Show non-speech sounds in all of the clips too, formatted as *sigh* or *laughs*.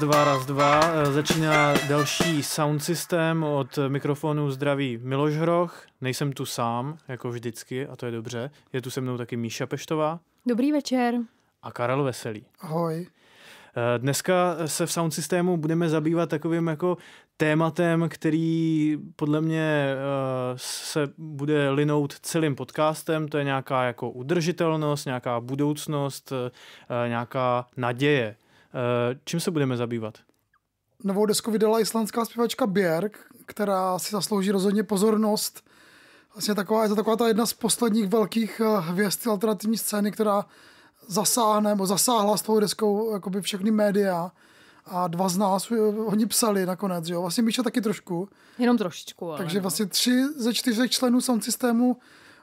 dva, raz, dva. Eh, začíná další sound systém od mikrofonu zdraví Miloš Hroch. Nejsem tu sám, jako vždycky, a to je dobře. Je tu se mnou taky Míša Peštová. Dobrý večer. A Karel Veselý. Ahoj. Eh, dneska se v sound systému budeme zabývat takovým jako tématem, který podle mě eh, se bude linout celým podcastem, to je nějaká jako udržitelnost, nějaká budoucnost, nějaká naděje. Eh, čím se budeme zabývat? Novou desku vydala islandská zpěvačka Björk, která si zaslouží rozhodně pozornost. Vlastně taková, je to taková ta jedna z posledních velkých eh, hvězd alternativní scény, která zasáhne, nebo zasáhla s tou deskou jakoby všechny média a dva z nás eh, oni psali nakonec, jo. Vlastně Míša taky trošku. Jenom trošičku, ale Takže no. vlastně tři ze čtyřech členů sound systému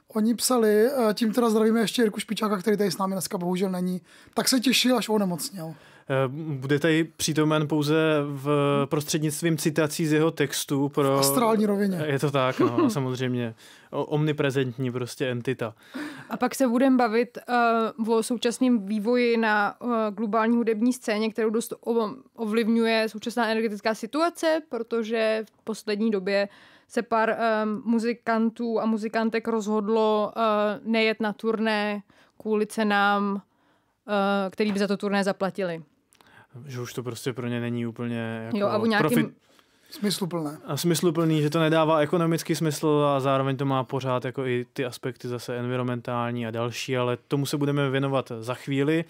oni psali, tím teda zdravíme ještě Jirku Špičáka, který tady s námi dneska bohužel není, tak se těšil, až onemocněl. Eh, bude tady přítomen pouze v prostřednictvím citací z jeho textu. Pro... V astrální rovině. Eh, je to tak, no, *laughs* samozřejmě. O, omniprezentní prostě entita. A pak se budeme bavit uh, o současném vývoji na uh, globální hudební scéně, kterou dost ovlivňuje současná energetická situace, protože v poslední době se pár um, muzikantů a muzikantek rozhodlo uh, nejet na turné kvůli cenám, uh, který by za to turné zaplatili že už to prostě pro ně není úplně jako jo, nějakým... profit, Smysluplné. A smysluplný, že to nedává ekonomický smysl a zároveň to má pořád jako i ty aspekty zase environmentální a další, ale tomu se budeme věnovat za chvíli.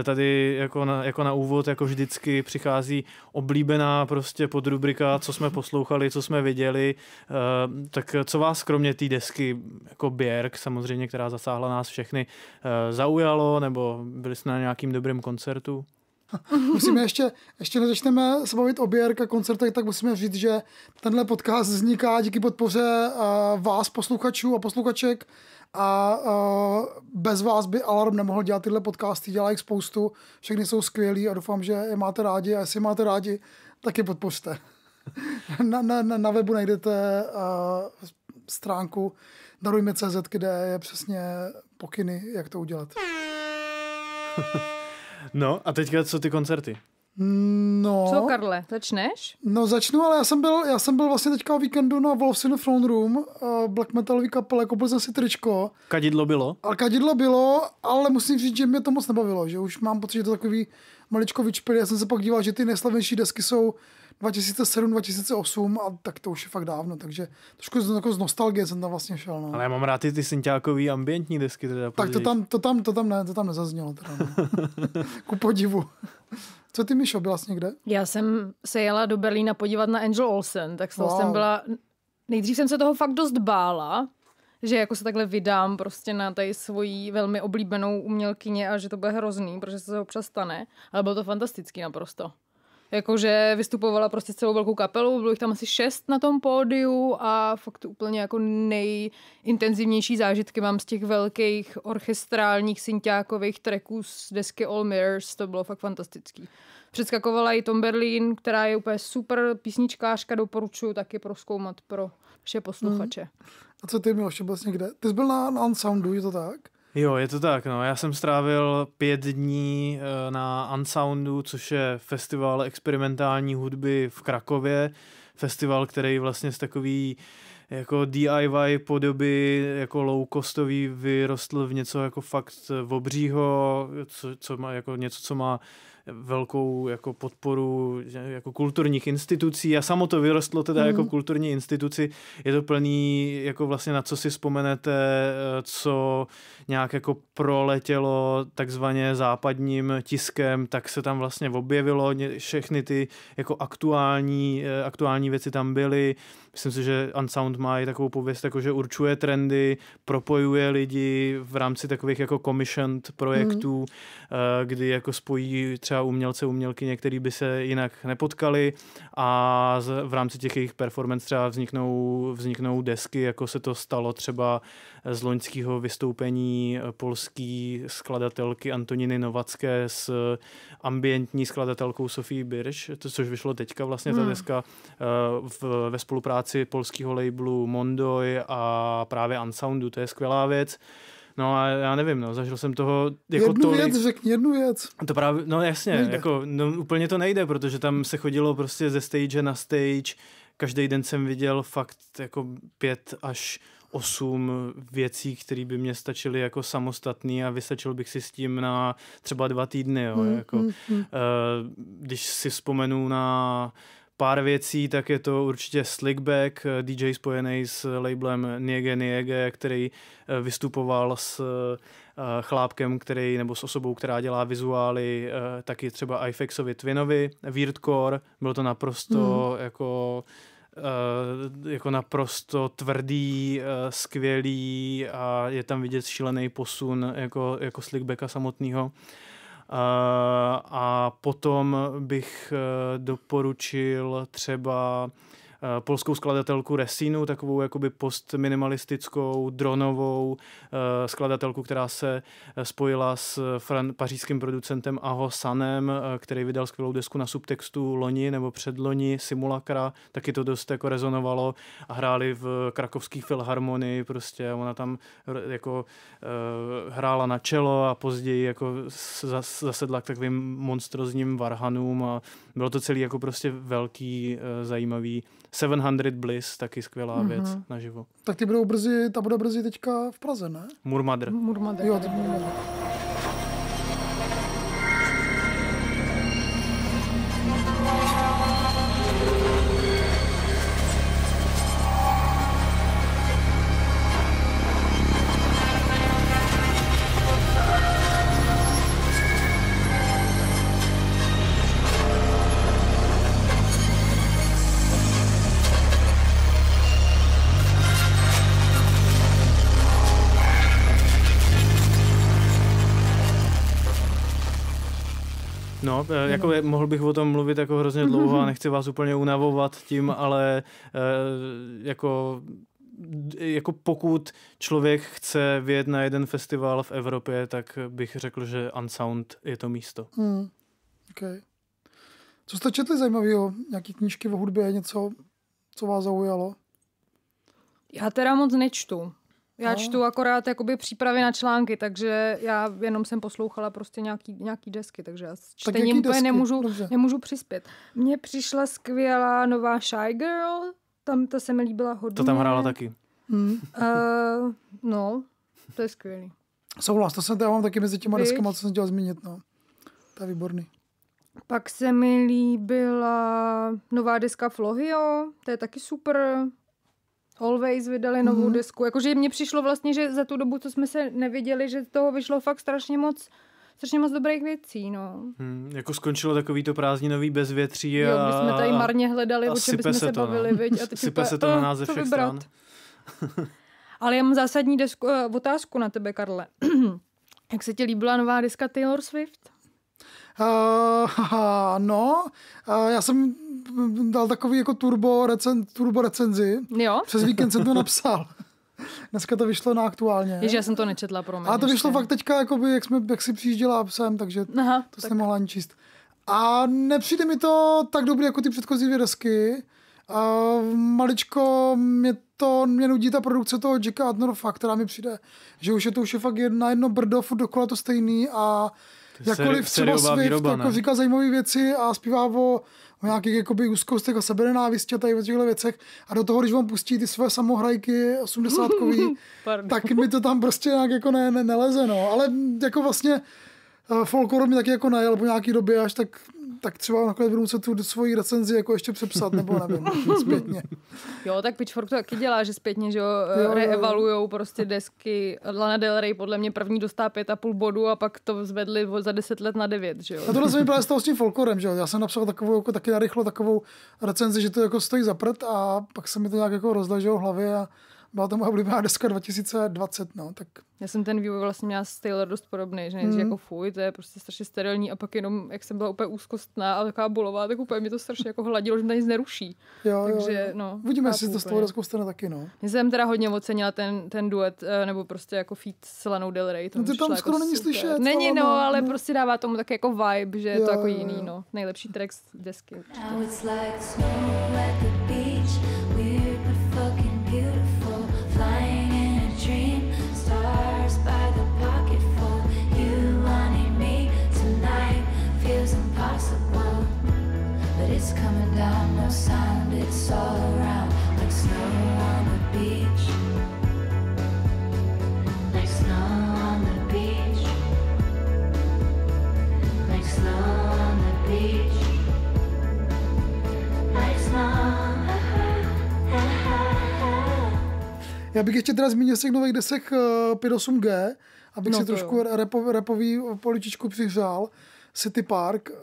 E, tady jako na, jako na úvod, jako vždycky přichází oblíbená prostě podrubrika, co jsme poslouchali, co jsme viděli. E, tak co vás kromě té desky jako Bjerg samozřejmě, která zasáhla nás všechny, e, zaujalo nebo byli jste na nějakým dobrém koncertu? *laughs* musíme ještě, ještě než začneme se bavit o BRK koncertech, tak musíme říct, že tenhle podcast vzniká díky podpoře eh, vás, posluchačů a posluchaček a uh, bez vás by Alarm nemohl dělat tyhle podcasty, dělá jich spoustu, všechny jsou skvělí a doufám, že je máte rádi a jestli je máte rádi, tak je podpořte. *laughs* na, na, na webu najdete uh, stránku darujme.cz, kde je přesně pokyny, jak to udělat. *laughs* No a teďka co ty koncerty? No. Co, Karle, začneš? No začnu, ale já jsem byl, já jsem byl vlastně teďka o víkendu na Wolves in the front Room, uh, black metalový kapele, koupil jsem si tričko. Kadidlo bylo? A kadidlo bylo, ale musím říct, že mě to moc nebavilo, že už mám pocit, že to takový maličko vyčpěl. Já jsem se pak díval, že ty nejslavnější desky jsou 2007-2008 a tak to už je fakt dávno, takže trošku z, jako z nostalgie jsem tam vlastně šel. No. Ale já mám rád ty, ty synťákový ambientní desky. Teda tak to tam, to tam, to tam ne, to tam nezaznělo. Teda, no. *laughs* Ku podivu. Co ty, Mišo, byla jsi někde? Já jsem se jela do Berlína podívat na Angel Olsen, tak wow. jsem byla... Nejdřív jsem se toho fakt dost bála, že jako se takhle vydám prostě na tady svoji velmi oblíbenou umělkyně a že to bude hrozný, protože se to občas stane, ale bylo to fantastický naprosto. Jakože vystupovala prostě celou velkou kapelu, bylo jich tam asi šest na tom pódiu a fakt úplně jako nejintenzivnější zážitky mám z těch velkých orchestrálních syntiákových tracků z desky All Mirrors, to bylo fakt fantastický. Předskakovala i Tom Berlin, která je úplně super písničkářka, doporučuji taky proskoumat pro vše posluchače. Mm. A co ty, Miloš, vlastně kde? Ty jsi byl na, na Unsoundu, je to tak? Jo, je to tak. No. Já jsem strávil pět dní eh, na Unsoundu, což je festival experimentální hudby v Krakově. Festival, který vlastně z takový jako DIY podoby, jako low-costový vyrostl v něco jako fakt eh, obřího, co, co má jako něco, co má velkou jako podporu jako kulturních institucí a samo to vyrostlo teda mm. jako hmm. kulturní instituci. Je to plný jako vlastně na co si vzpomenete, eh, co nějak jako proletělo takzvaně západním tiskem, tak se tam vlastně objevilo všechny ty jako aktuální, eh, aktuální věci tam byly. Myslím si, že Unsound má i takovou pověst, jako že určuje trendy, propojuje lidi v rámci takových jako commissioned projektů, mm. kdy jako spojí třeba třeba umělce, umělky, některý by se jinak nepotkali a v rámci těch jejich performance třeba vzniknou, vzniknou desky, jako se to stalo třeba z loňského vystoupení polský skladatelky Antoniny Novacké s ambientní skladatelkou Sofí Birš, což vyšlo teďka vlastně hmm. ta deska eh, v, ve spolupráci polského labelu Mondoj a právě Unsoundu, to je skvělá věc. No a já nevím, no, zažil jsem toho jako Jednu tolik... věc, řekni jednu věc. To právě, no jasně, nejde. jako no, úplně to nejde, protože tam se chodilo prostě ze stage na stage, každý den jsem viděl fakt jako pět až osm věcí, které by mě stačily jako samostatný a vystačil bych si s tím na třeba dva týdny. Jo, mm, jako. mm, mm. Když si vzpomenu na pár věcí, tak je to určitě Slickback, eh, DJ spojený s labelem Niege Niege, který eh, vystupoval s eh, chlápkem, který, nebo s osobou, která dělá vizuály, taky třeba iFixovi Twinovi, Weirdcore, bylo to naprosto mm. jako jako naprosto tvrdý, skvělý a je tam vidět šílený posun jako, jako Slickbacka samotného. A potom bych eh, doporučil třeba Eh, polskou skladatelku Resinu, takovou jakoby postminimalistickou, dronovou eh, skladatelku, která se eh, spojila s fran- pařížským producentem Aho Sanem, který vydal skvělou desku na subtextu loni nebo předloni Simulakra, taky to dost jako rezonovalo a hráli v krakovský filharmonii prostě, ona tam jako hrála na čelo a později jako zasedla k takovým monstrozním varhanům a bylo to celý jako prostě velký, zajímavý 700 Bliss, taky skvělá mm-hmm. věc naživo. Tak ty budou brzy, ta bude brzy teďka v Praze, ne? Murmadr. Murmadr. Jo, ty Eh, jako je, mohl bych o tom mluvit jako hrozně mhm. dlouho a nechci vás úplně unavovat tím, ale eh, jako jako pokud člověk chce vyjet na jeden festival v Evropě, tak bych řekl, že Unsound je to místo. Hmm. Okay. Co jste četli zajímavého? Nějaké knížky o hudbě, něco, co vás zaujalo? Já teda moc nečtu. Já no. čtu akorát jakoby přípravy na články, takže já jenom jsem poslouchala prostě nějaký, nějaký desky, takže já s čtením tak úplně nemůžu, nemůžu přispět. Mně přišla skvělá nová Shy Girl, tam ta se mi líbila hodně. To tam hrála taky. Hmm. uh, no, to je skvělý. Souhlas, to jsem, já mám taky mezi těma deskama, co jsem chtěla zmínit, no. To je výborný. Pak se mi líbila nová deska Flohio, to je taky super. Always vydali novou mm-hmm. desku. Jakože mně přišlo vlastně, že za tu dobu, co jsme se neviděli, že z toho vyšlo fakt strašně moc strašně moc dobrých věcí, no. Hmm, jako skončilo takový to prázdninový bezvětří a... Jo, jsme tady marně hledali, o čem bychom se, se to, no. bavili, no. viď? A teď *laughs* sype se to na oh, nás ze všech stran. *laughs* *laughs* Ale já mám zásadní desku, uh, otázku na tebe, Karle. *clears throat* Jak se ti líbila nová deska Taylor Swift? Uh, eh, haha, *laughs* no, uh, já jsem dal takový jako turbo, recen, turbo recenzi. Jo? *laughs* Přes víkend jsem to napsal. Dneska to vyšlo na aktuálně. Ježi, já jsem to nečetla, pro mě. A to ještě. vyšlo fakt teďka, jakoby, jak, jsme, jak si přijížděla psem, takže Aha, to tak. jsem mohla ani číst. A nepřijde mi to tak dobrý, jako ty předchozí dvě desky. maličko mě to, mě nudí ta produkce toho Jacka Adnorofa, která mi přijde, že už je to už je fakt jedna, jedno brdo, furt dokola to stejný a Jakkoliv třeba Swift výroba, jako říká zajímavé věci a zpívá o, o nějakých jakoby úzkostech a sebenenávistě a tady o těchto věcech a do toho, když vám pustí ty své samohrajky 80 *laughs* tak mi to tam prostě nějak jako ne, ne, neleze, no. Ale jako vlastně eh, folklor mi taky jako najel po nějaký době, až tak tak třeba nakonec budu muset tu svoji recenzi jako ještě přepsat, nebo nevím, *laughs* zpětně. Jo, tak Pitchfork to taky dělá, že zpětně, že jo, jo prostě desky. Lana Del Rey podle mě první dostá pět a půl bodu a pak to zvedli za deset let na devět, že jo. A tohle se mi *laughs* právě stalo s tím folkorem, že jo. Já jsem napsal takovou, jako taky narychlo takovou recenzi, že to jako stojí za prd a pak se mi to nějak jako rozleželo v hlavě a byla to moje oblíbená deska 2020, no, tak... Já jsem ten vývoj vlastně měla s Taylor dost podobný, že nejdřív mm. jako fuj, to je prostě strašně sterilní a pak jenom, jak jsem byla úplně úzkostná a taková bolová, tak úplně mi to strašně jako hladilo, že mě nic neruší. Jo, Takže, jo. no. Uvidíme, jestli to z toho deskou stane taky, no. Já jsem teda hodně ocenila ten, ten duet, eh, nebo prostě jako feat s Lanou Del Rey. To no, ty tam skoro jako není super. slyšet. Není, no, no, ale no. prostě dává tomu tak jako vibe, že jo, je to jako jiný, no. Nejlepší track z desky. Now it's like snow at the beach. Já bych ještě teda zmínil z těch nových desek uh, eh, 5.8G, abych no si trošku repo, repový eh, poličičku přihřál. Uh, City Park, eh,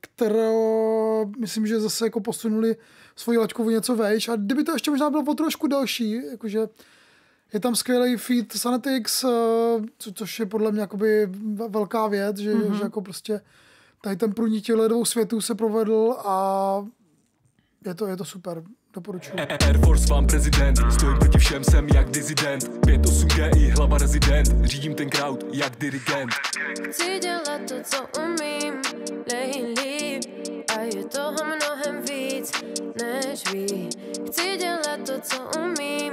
kterou myslím, že zase jako posunuli svoji o něco vejš a kdyby to ještě možná bylo o trošku další, jakože je tam skvělý feed Sanetix, eh, co, což je podle mě jakoby velká věc, že, mm-hmm. že jako prostě tady ten průnik ledovou světů se provedl a je to, je to super. Doporučuji. E- Air Force vám prezident, stojím proti všem, jsem jak dizident. 5-8 i hlava rezident, řídím ten crowd jak dirigent. Chci dělat to, co umím, nejí a je toho mnohem víc, než ví. Chci dělat to, co umím,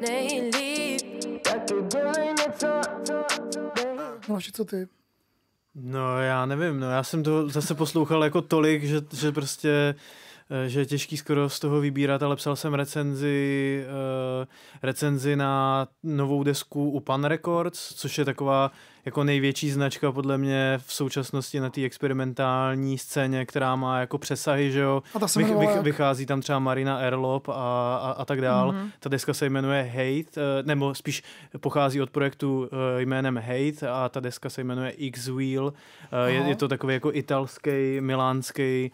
nejí tak to něco, co, co, No, co ty? No já nevím, no já jsem to zase poslouchal jako tolik, že, že prostě Eh, že je těžký skoro z toho vybírat, ale psal jsem recenzi, eh, recenzi na novou desku u Pan Records, což je taková jako největší značka podle mě v současnosti na té experimentální scéně, která má jako přesahy, že jo. A ta se Vych, vych, jak... vychází tam třeba Marina Erlop a, a, a tak dál. Mm-hmm. Ta deska se jmenuje Hate, eh, nebo spíš pochází od projektu eh, jménem Hate a ta deska se jmenuje X-Wheel. Eh, je, je to takový jako italský, milánský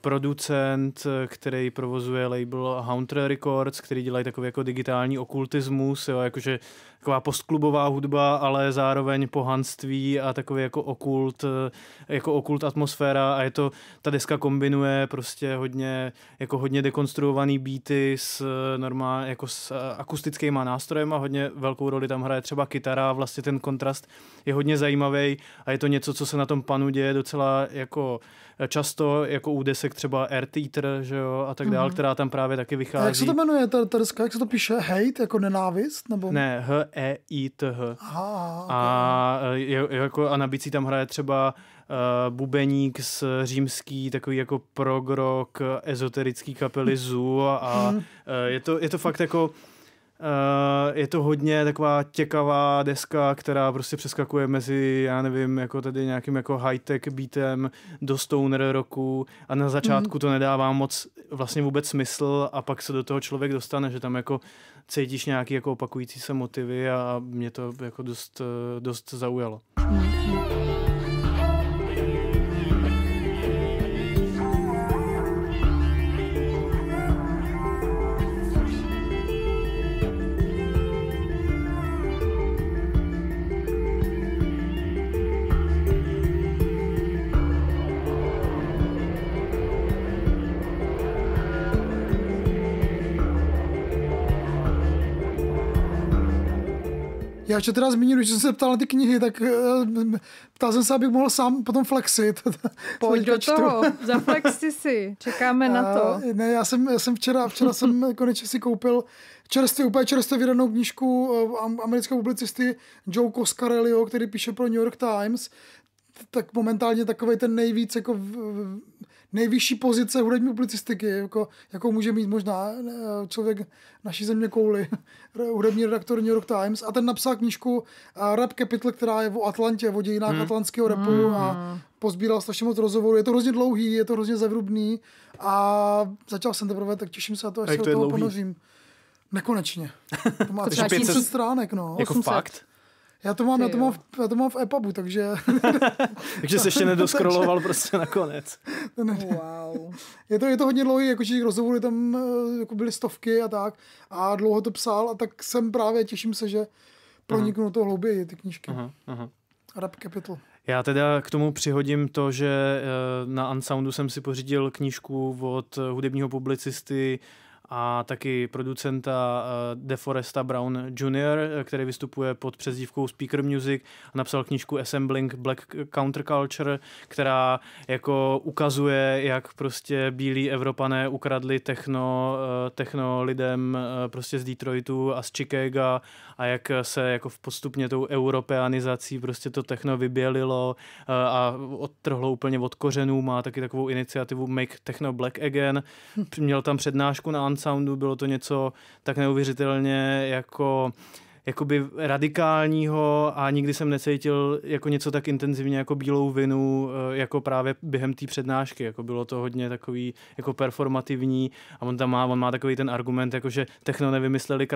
producent, který provozuje label Hunter Records, který dělají takový jako digitální okultismus, jo, jakože taková postklubová hudba, ale zároveň zároveň pohanství a takový jako okult, eh, jako okult atmosféra a je to, ta deska kombinuje prostě hodně, jako hodně dekonstruovaný beaty s eh, normálně jako s eh, akustickýma nástrojem a hodně velkou roli tam hraje třeba kytara a vlastně ten kontrast je hodně zajímavý a je to něco, co se na tom panu děje docela jako často, jako u desek třeba Air Theater, že jo, a tak dál, mm-hmm. která tam právě taky vychází. A jak se to jmenuje, ta, ta deska, jak se to píše? Hate, jako nenávist? Nebo... Ne, H-E-I-T-H. E Aha, a a, eh, je, jako, a na bicí tam hraje třeba uh, bubeník s římský, takový jako progrok, ezoterický kapely Zoo a, a mhm. eh, je, to, je to fakt jako Eh, je to hodně taková těkavá deska, která prostě přeskakuje mezi, já nevím, jako tady nějakým jako high-tech beatem do stoner roku a na začátku mm-hmm. to nedává moc vlastně vůbec smysl a pak se do toho člověk dostane, že tam jako cítíš nějaký jako opakující se motivy a mě to jako dost, eh, dost zaujalo. Mm-hmm. Já ještě teda zmíním, když jsem se ptal na ty knihy, tak eh, ptal jsem se, abych mohl sám potom flexit. *laughs* Pojď do čtu. toho, zaflexi si, čekáme na to. Eh, ne, já jsem, já jsem včera, včera jsem eh, konečně si koupil čerstvě, úplně čerstvě vydanou knížku amerického publicisty Joe Coscarelliho, který píše pro New York Times tak momentálně takový ten nejvíc jako v, v, nejvyšší pozice hudební publicistiky, jako, jako může mít možná eh, člověk naší země kouly, *laughs* hudební redaktor New York Times. A ten napsal knížku eh, Rap Capital, která je o Atlantě, o dějinách hmm. atlantského rapu hmm. a hmm. pozbíral strašně moc rozhovorů. Je to hrozně dlouhý, je to hrozně zavrubný a začal jsem teprve, tak těším se na to, až se do toho dlouhý? ponořím. Nekonečně. *laughs* To má 500 stránek, no. Jako 800. fakt? Já to mám, já to mám, v, já to mám v EPUBu, takže... *laughs* takže se ještě *laughs* nedoskroloval prostě nakonec. *laughs* to ne... wow. Je to, je to hodně dlouhý, jako těch rozhovorů tam eh, jako byly stovky a tak a dlouho to psal a tak jsem právě těším se, že proniknu uh-huh. Mhm. to hlouběji ty knížky. uh-huh. Rap Capital. Já teda k tomu přihodím to, že eh, na Unsoundu jsem si pořídil knížku od hudebního publicisty a taky producenta eh, DeForesta Brown Jr., eh, který vystupuje pod přezdívkou Speaker Music a napsal knížku Assembling Black Counterculture, která jako ukazuje, jak prostě bílí Evropané ukradli techno, eh, techno lidem prostě z Detroitu a z Chicaga a jak se jako v postupně tou europeanizací prostě to techno vybělilo a odtrhlo úplně od kořenů. Má taky takovou iniciativu Make Techno Black Again. Měl tam přednášku na soundu, bylo to něco tak neuvěřitelně jako jakoby radikálního a nikdy jsem necítil jako něco tak intenzivně jako bílou vinu, eh, jako právě během té přednášky, jako bylo to hodně takový jako performativní a on tam má, on má takový ten argument, jako že techno nevymysleli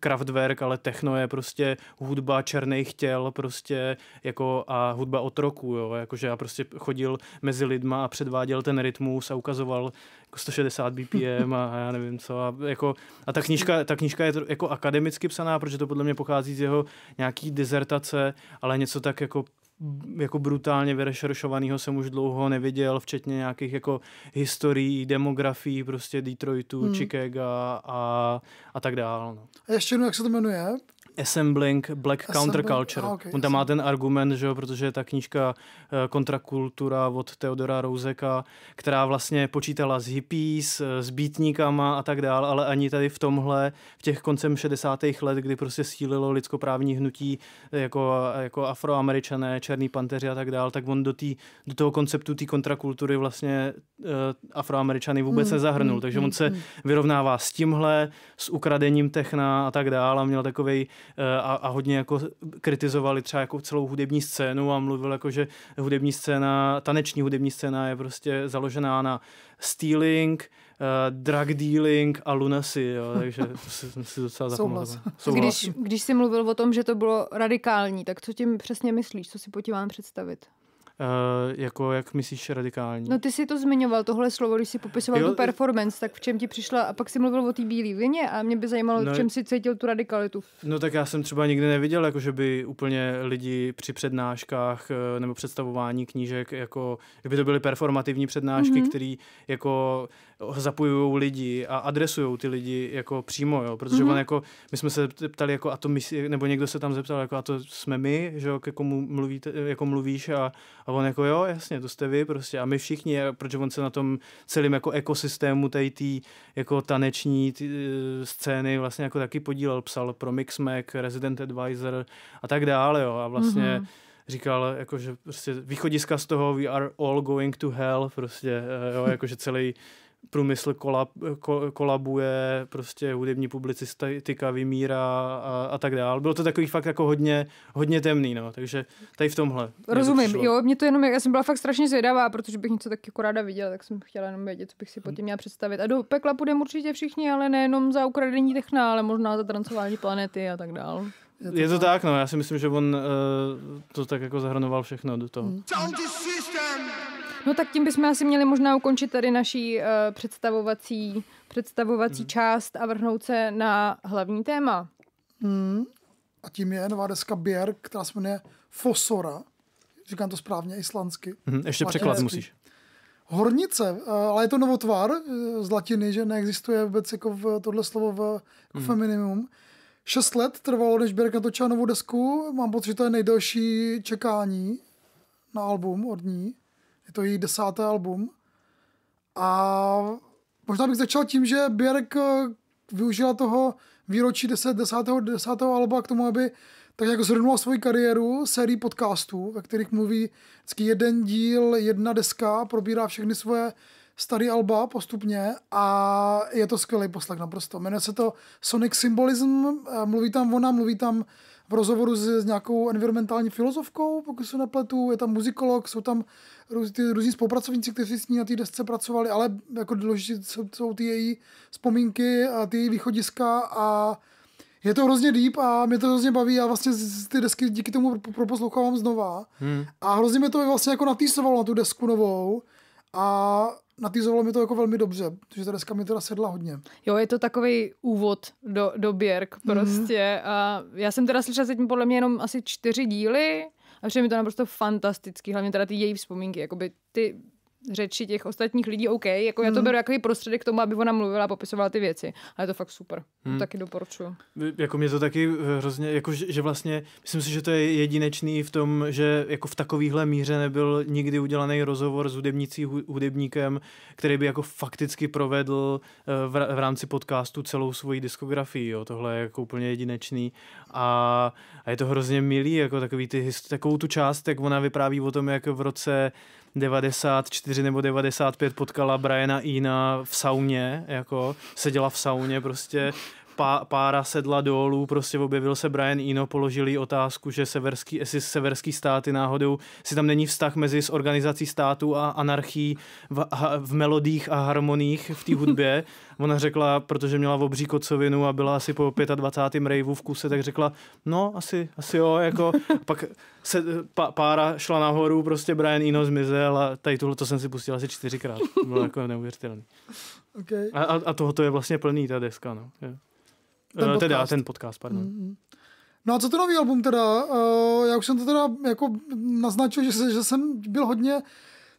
Kraftwerk, ale techno je prostě hudba černých těl prostě jako a hudba otroků, jo, jakože já prostě chodil mezi lidma a předváděl ten rytmus a ukazoval jako 160 BPM a já nevím co. A, jako, a ta, knížka, ta knížka je jako akademicky psaná, protože to podle mě pochází z jeho nějaký dizertace, ale něco tak jako jako brutálně vyrešeršovanýho jsem už dlouho neviděl, včetně nějakých jako historií, demografií prostě Detroitu, hmm. Chicago a, a tak dál. No. A ještě jednou, jak se to jmenuje? Assembling Black Assembling, Counterculture. Ah, okay, On tam má ten argument, že jo, protože ta knížka eh, Kontrakultura od Teodora Rouzeka, která vlastně počítala s hippies, eh, s bítníkama a tak dál, ale ani tady v tomhle, v těch koncem 60. let, kdy prostě sílilo lidskoprávní hnutí eh, jako, jako afroameričané, černý panteři a tak dál, tak on do, tý, do toho konceptu té kontrakultury vlastně uh, afroameričany vůbec mm, nezahrnul. Mm, takže mm, on hmm, se mm. vyrovnává s tímhle, s ukradením techna a tak dál a měl takovej Eh, a, a hodně jako kritizovali třeba jako celou hudební scénu a mluvil jako, že hudební scéna, taneční hudební scéna je prostě založená na stealing, uh, drug dealing a lunacy, jo, *laughs* takže to si, si docela zapamatoval. Když, když jsi mluvil o tom, že to bylo radikální, tak co tím přesně myslíš, co si pod představit? Eh, jako jak myslíš radikální? No ty si to zmiňoval, tohle slovo, když si popisoval jo, tu eh, performance, tak v čem ti přišla a pak si mluvil o té bílé vině a mě by zajímalo, no, v čem si cítil tu radikalitu. No tak já jsem třeba nikdy neviděl, jako že by úplně lidi při přednáškách eh, nebo představování knížek, jako kdyby to byly performativní přednášky, mm-hmm. které jako zapojují lidi a adresují ty lidi jako přímo, jo, protože mm-hmm. on jako, my jsme se ptali jako a to my, nebo někdo se tam zeptal jako a to jsme my, že jo, k komu mluvíte, jako mluvíš a, a on jako jo, jasně, to jste vy prostě a my všichni, a protože on se na tom celým jako ekosystému tady tý jako taneční tý, e, scény vlastně jako taky podílel, psal pro Mixmag, Resident Advisor a tak dále, jo, a vlastně mm-hmm říkal, jako, že prostě východiska z toho we are all going to hell, prostě, e, jo, jako, že celý průmysl kolab, kolabuje, prostě hudební publicistika vymírá a, a tak dál. Bylo to takový fakt jako hodně, hodně temný, no, takže tady v tomhle. Rozumím, to jo, mě to jenom, já jsem byla fakt strašně zvědavá, protože bych něco tak jako ráda viděla, tak jsem chtěla jenom vědět, co bych si pod tím měla představit. A do pekla půjdeme určitě všichni, ale nejenom za ukradení techna, ale možná za trancování planety a tak dál. Je to, je to tak, no, já si myslím, že on uh, to tak jako zahrnoval všechno do toho. Hmm. No tak tím bychom asi měli možná ukončit tady naší uh, představovací, představovací hmm. část a vrhnout se na hlavní téma. Hmm. A tím je nová deska Bjerg, která se jmenuje Fosora. Říkám to správně islandsky. Hmm. Ještě Latinský. překlad musíš. Hornice, eh, ale je to novotvar eh, z latiny, že neexistuje vůbec jako v tohle slovo v jako hmm. feminimum. Šest let trvalo, než Björk natočila novou desku. Mám pocit, že to je nejdelší čekání na album od ní. Je to její desáté album. A možná bych začal tím, že Björk eh, využila toho výročí deset, desátého desátého alba k tomu, aby tak jako zhrnula svoji kariéru sérií podcastů, ve kterých mluví vždycky jeden díl, jedna deska, probírá všechny svoje starý alba postupně a je to skvělý poslech naprosto. Jmenuje se to Sonic Symbolism, eh, mluví tam ona, mluví tam v rozhovoru s, s nějakou environmentální filozofkou, pokud se nepletu, je tam muzikolog, jsou tam růz, ty různí spolupracovníci, kteří s ní na té desce pracovali, ale jako důležité jsou, jsou ty její vzpomínky a ty její východiska a je to hrozně deep a mě to hrozně baví a vlastně ty desky díky tomu proposlouchávám znova. Hmm. A hrozně mě to vlastně jako natýsovalo na tu desku novou a natýzovalo mi to jako velmi dobře, protože ta deska mi teda sedla hodně. Jo, je to takový úvod do, do Běrk mhm. prostě. Mm. A já jsem teda slyšela zatím podle mě jenom asi čtyři díly a přijde mi to naprosto fantastický, hlavně teda ty její vzpomínky, jakoby ty řeči těch ostatních lidí, OK, jako já to hmm. beru jako prostředek k tomu, aby ona mluvila a popisovala ty věci. Ale je to fakt super. Hmm. Taky doporučuju. Jako mě to taky eh, hrozně, jako že, že vlastně, myslím si, že to je jedinečný v tom, že jako v takovýhle míře nebyl nikdy udělaný rozhovor s hudebnicí, hudebníkem, který by jako fakticky provedl eh, v, v rámci podcastu celou svoji diskografii. Jo. Tohle je jako úplně jedinečný a, a je to hrozně milý, jako takový ty, takovou tu část, jak ona vypráví o tom, jak v roce 94 nebo 95 potkala Briana Ina v sauně, jako seděla v sauně prostě, pá, pára sedla dolů, prostě objevil se Brian Eno, položili otázku, že severský, jestli severský státy náhodou, si tam není vztah mezi s organizací států a anarchií v, v melodích a harmoních v té hudbě. *laughs* Ona řekla, protože měla v obří kocovinu a byla asi po 25. rejvu v kuse, tak řekla, no asi, asi jo, jako *laughs* pak se, pa, pára šla nahoru, prostě Brian Eno zmizel a tady tohle to jsem si pustil asi čtyřikrát. Bylo jako neuvěřitelné. *laughs* Okay. A, a, a tohoto je vlastně plný ta deska, no. Yeah. Ten eh, podcast. Teda ten podcast, pardon. Mm-hmm. No a co ten nový album teda? Eh, já už jsem to teda jako naznačil, že, že jsem byl hodně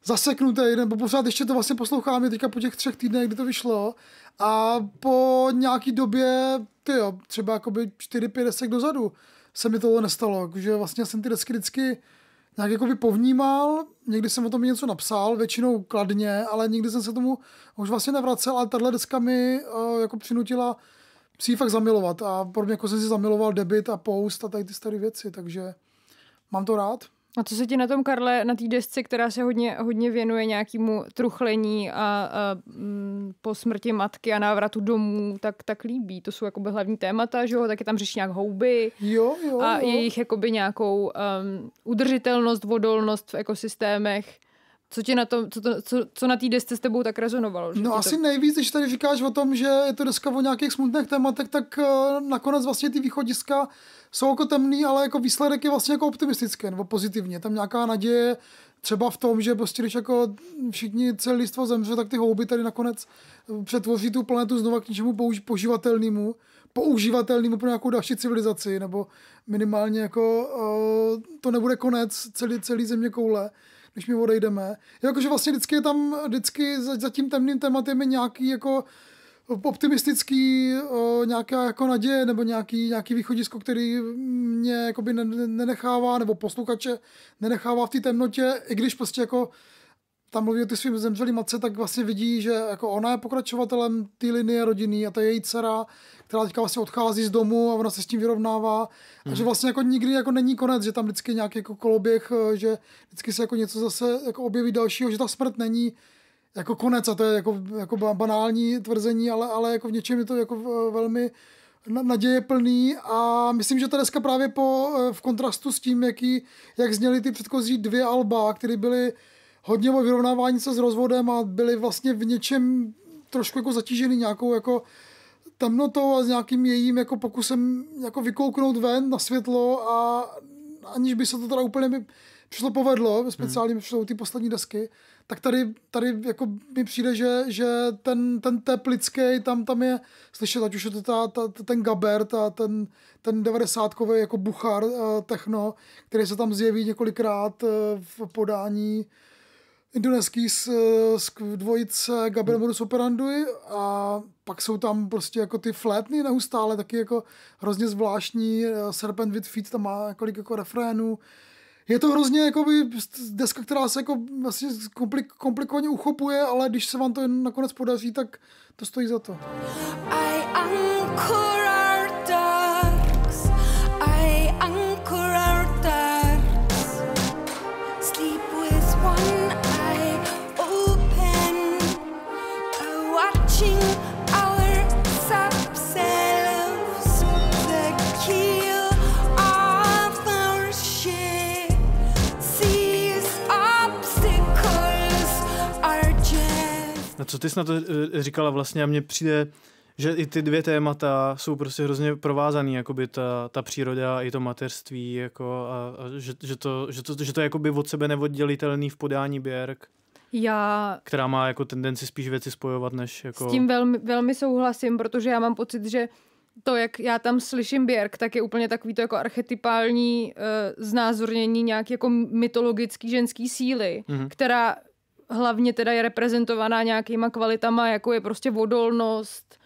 zaseknutý, nebo pořád ještě to vlastně poslouchám, je teďka po těch třech týdnech, kdy to vyšlo a po nějaký době, ty jo, třeba jakoby 4-5 desek dozadu se mi toho nestalo, že vlastně jsem ty desky vždycky nějak by povnímal, někdy jsem o tom něco napsal, většinou kladně, ale nikdy jsem se tomu už vlastně nevracel a tahle deska mi uh, jako přinutila si fakt zamilovat a podobně jako jsem si zamiloval debit a post a tady ty staré věci, takže mám to rád. A co se ti na tom, Karle, na té desce, která se hodně, hodně věnuje nějakému truchlení a, a m, mm, po smrti matky a návratu domů, tak, tak líbí? To jsou jakoby hlavní témata, že jo? Taky tam řeší nějak houby jo, jo, a jo. jejich jakoby nějakou um, udržitelnost, vodolnost v ekosystémech. Co ti na tom, co, to, co, co na té desce s tebou tak rezonovalo? Že no asi to... nejvíc, když tady říkáš o tom, že je to deska o nějakých smutných tématech, tak uh, nakonec vlastně ty východiska jsou jako temný, ale jako výsledek je vlastně jako optimistický nebo pozitivně. Tam nějaká naděje třeba v tom, že prostě když jako všichni celé lidstvo zemře, tak ty houby tady nakonec eh, přetvoří tu planetu znova k něčemu použ- poživatelnému, používatelnému pro nějakou další civilizaci, nebo minimálně jako uh, to nebude konec celý, celý země koule než my odejdeme. Jakože vlastně vždycky je tam, vždycky za, za tím temným tématem je nějaký jako optimistický, o, eh, nějaká jako naděje nebo nějaký, nějaký východisko, který mě jakoby nenechává nebo posluchače nenechává v té temnotě, i když prostě jako tam mluví o ty svým zemřelý matce, tak vlastně vidí, že jako ona je pokračovatelem té linie rodiny a ta její dcera, která teďka vlastně odchází z domu a ona se s tím vyrovnává. Hmm. A že mhm. vlastně jako nikdy jako není konec, že tam vždycky nějaký jako koloběh, eh, že vždycky se jako něco zase jako objeví dalšího, že ta smrt není jako konec a to je jako, jako banální tvrzení, ale, ale jako v něčem je to jako eh, velmi naděje plný a myslím, že to dneska právě po, eh, v kontrastu s tím, jaký, jak zněly ty předchozí dvě alba, které byly hodně o vyrovnávání se s rozvodem a byli vlastně v něčem trošku jako zatížený nějakou jako temnotou a s nějakým jejím jako pokusem jako vykouknout ven na světlo a aniž by se to teda úplně mi přišlo povedlo, speciálně mi hmm. přišlo ty poslední desky, tak tady, tady jako mi přijde, že, že ten, ten tep lidský tam, tam je slyšet, ať už je to ta, ta, ten Gabert a ten, ten 90 jako buchar eh, techno, který se tam zjeví několikrát eh, v podání indoneský z, z dvojice Gabriel hmm. Modus Operandui a pak jsou tam prostě jako ty flétny neustále, taky jako hrozně zvláštní, eh, Serpent with Feet tam má několik jako refrénů. Je to hrozně jako by deska, která se jako vlastně komplik, komplikovaně uchopuje, ale když se vám to nakonec podaří, tak to stojí za to. I am A co ty jsi na to eh, říkala vlastně a mně přijde, že i ty dvě témata jsou prostě hrozně provázaný, jakoby ta, ta příroda a i to materství, jako a, a že, že, to, že, to, že to je jakoby od sebe neoddělitelný v podání Běrk. Já... Která má jako tendenci spíš věci spojovat, než jako... S tím velmi, velmi souhlasím, protože já mám pocit, že to, jak já tam slyším Björk, tak je úplně takový to jako archetypální uh, znázornění nějaký jako mytologický ženský síly, mm-hmm. která hlavně teda je reprezentovaná nějakýma kvalitama, jako je prostě odolnost,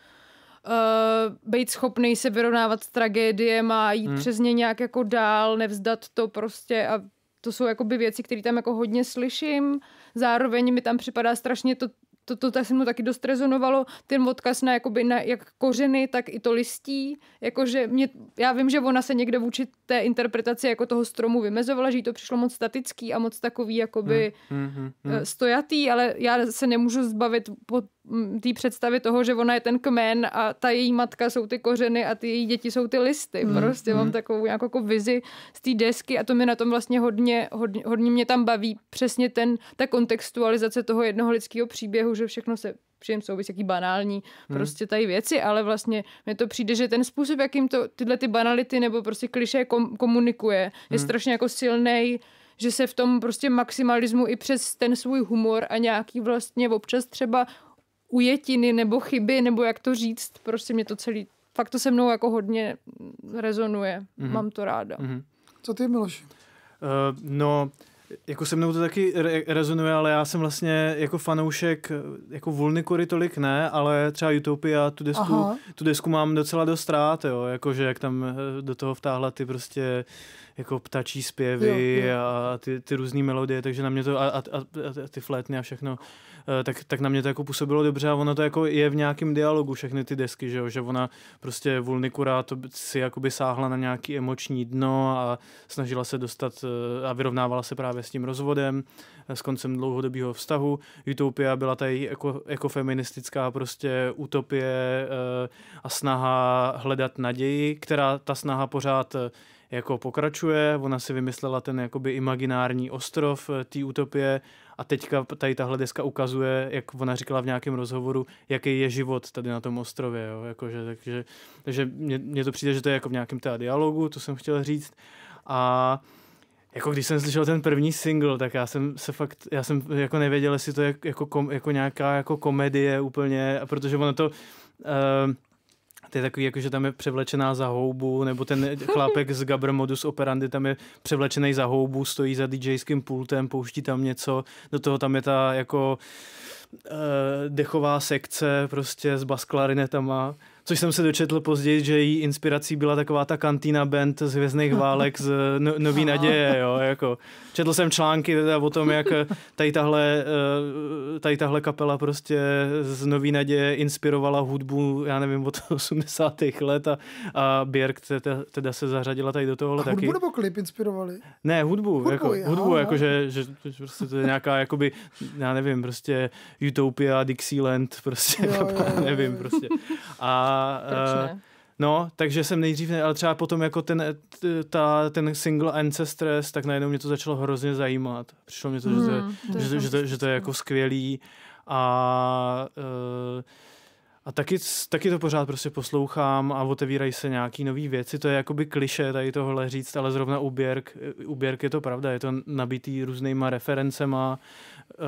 uh, eh, být schopný se vyrovnávat s tragédiem a jít hmm. přes ně nějak jako dál, nevzdat to prostě a to jsou jakoby věci, které tam jako hodně slyším. Zároveň mi tam připadá strašně to to, to, to se mu taky dost rezonovalo, ten odkaz na, jakoby, na jak kořeny, tak i to listí. Jakože mě, já vím, že ona se někde vůči té interpretaci jako toho stromu vymezovala, že jí to přišlo moc statický a moc takový jakoby mm, mm, mm. stojatý, ale já se nemůžu zbavit po té představy toho, že ona je ten kmen a ta její matka jsou ty kořeny a ty její děti jsou ty listy. Mm, prostě mm. mám hmm. takovou nějakou jako vizi z té desky a to mi na tom vlastně hodně, hodně, hodně mě tam baví přesně ten, ta kontextualizace toho jednoho lidského příběhu, že všechno se jsou souvisí, jaký banální hmm. prostě tady věci, ale vlastně mi to přijde, že ten způsob, jakým to tyhle ty banality nebo prostě kliše kom, komunikuje, je hmm. strašně jako silný, že se v tom prostě maximalismu i přes ten svůj humor a nějaký vlastně občas třeba ujetiny nebo chyby, nebo jak to říct, prostě mě to celý, fakt to se mnou jako hodně rezonuje. Mm-hmm. Mám to ráda. Mm-hmm. Co ty, Miloš? Uh, eh, no, jako se mnou to taky re- rezonuje, ale já jsem vlastně jako fanoušek jako kory tolik ne, ale třeba Utopia, tu desku, Aha. tu desku mám docela dost rád, jo, jakože jak tam eh, do toho vtáhla ty prostě jako ptačí zpěvy jo, jo. a ty, ty různé melodie, takže na mě to a, a, a, a ty flétny a všechno Eh, tak, tak na mě to jako působilo dobře a ono to jako je v nějakém dialogu, všechny ty desky, že jo, že ona prostě Vulnikura to si jakoby sáhla na nějaký emoční dno a snažila se dostat eh, a vyrovnávala se právě s tím rozvodem, eh, s koncem dlouhodobého vztahu. Utopia byla ta jako, jako feministická prostě utopie a snaha hledat naději, která ta snaha pořád jako pokračuje, ona si vymyslela ten jakoby imaginární ostrov té utopie a teďka tady tahle deska ukazuje, jak ona říkala v nějakém rozhovoru, jaký je život tady na tom ostrově. Jo? Jakože, takže takže mně, mně to přijde, že to je jako v nějakém teda dialogu, to jsem chtěl říct. A jako když jsem slyšel ten první single, tak já jsem se fakt, já jsem jako nevěděl, jestli to je jako, kom, jako nějaká jako komedie úplně, protože ono to... Uh, to je takový, jako že tam je převlečená za houbu, nebo ten chlápek z Gabr Modus Operandi tam je převlečený za houbu, stojí za DJským pultem, pouští tam něco, do toho tam je ta jako eh, dechová sekce prostě s basklarinetama. Což jsem se dočetl později, že její inspirací byla taková ta kantina band z Hvězdných *laughs* válek z no, Nový naděje. Jo, jako. Četl jsem články teda o tom, jak eh, tady tahle, eh, tady tahle kapela prostě z Nový naděje inspirovala hudbu, já nevím, od 80. *laughs* let a, a Björk teda, teda se zařadila tady do tohohle a taky. hudbu nebo klip inspirovali? Ne, hudbu. Hudbu, jako, já, hudbu, já, jako že, že, prostě to je nějaká, jakoby, já nevím, prostě Utopia, Dixieland, prostě, já, já, já, nevím, prostě. A Eh, no, takže jsem nejdřív, ale třeba potom jako ten, ta, ten single Ancestress, tak najednou mě to začalo hrozně zajímat. Přišlo mě to, že, že, hmm, že, to, že to je jako skvělý a uh, a taky, taky to pořád prostě poslouchám a otevírají se nějaký nové věci. To je jakoby kliše tady tohle říct, ale zrovna u Běrk, u Běrk je to pravda. Je to nabitý různýma referencema uh,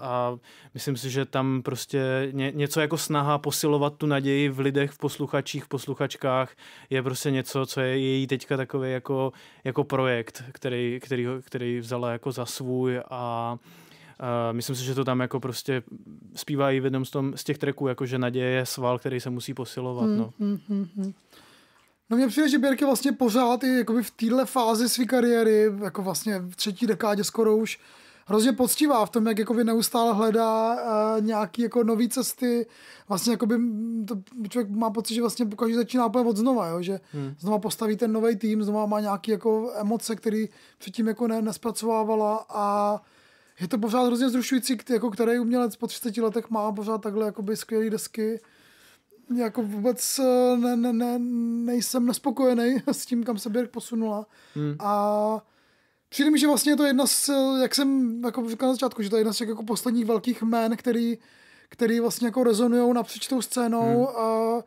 a myslím si, že tam prostě ně, něco jako snaha posilovat tu naději v lidech, v posluchačích, v posluchačkách je prostě něco, co je její teďka takový jako, jako projekt, který, který, který vzala jako za svůj a uh, myslím si, že to tam jako prostě zpívají v jednom z, tom, z těch tracků, jako že naděje je sval, který se musí posilovat. Mm, no. Mm, mm, mm. No mě přijde, že Běrky vlastně pořád i jakoby v téhle fázi své kariéry, jako vlastně v třetí dekádě skoro už, hrozně poctivá v tom, jak jakoby neustále hledá uh, eh, nějaké jako nové cesty. Vlastně jakoby, mm, to, člověk má pocit, že vlastně pokaždé začíná úplně od znova, jo? že hmm. znova postaví ten nový tým, znova má nějaké jako emoce, které předtím jako ne, nespracovávala a je to pořád hrozně zrušující, jako který umělec po 30 letech má pořád takhle jakoby skvělé desky. Jako vůbec eh, ne, ne, ne, nejsem nespokojený *laughs* s tím, kam se Björk posunula. Hmm. A přijde mi, že vlastně je to jedna z, jak jsem jako říkal na začátku, že to je jedna z těch jako posledních velkých jmén, který, který vlastně jako rezonují napříč tou scénou. Hmm. A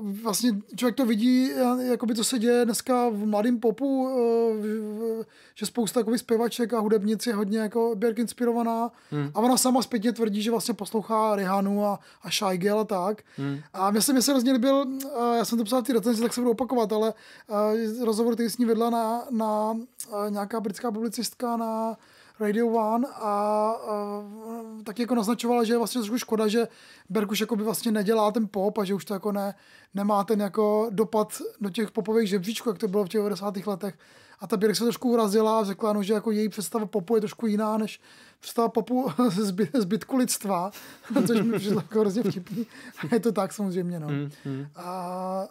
vlastně člověk to vidí, jakoby to se děje dneska v mladém popu, eh, že spousta jakoby zpěvaček a hudebnic je hodně jako Björk inspirovaná hmm. a ona sama zpětně tvrdí, že vlastně poslouchá Rihanu a, a Shy a tak. Hmm. A mě se, mě se hrozně líbil, eh, já jsem to psal ty recenze, tak se budu opakovat, ale eh, rozhovor, který s ní vedla na, na nějaká britská publicistka na Radio One a uh, taky jako naznačovala, že je vlastně trošku škoda, že Berk už jako by vlastně nedělá ten pop a že už to jako ne, nemá ten jako dopad do těch popových žebříčků, jak to bylo v těch 90. letech. A ta Birk se trošku urazila a řekla, no, že jako její představa popu je trošku jiná než představa popu *laughs* zby, zbytku lidstva, *laughs* což mi přišlo jako hrozně vtipný. A je to tak samozřejmě. No. Mm, mm. A,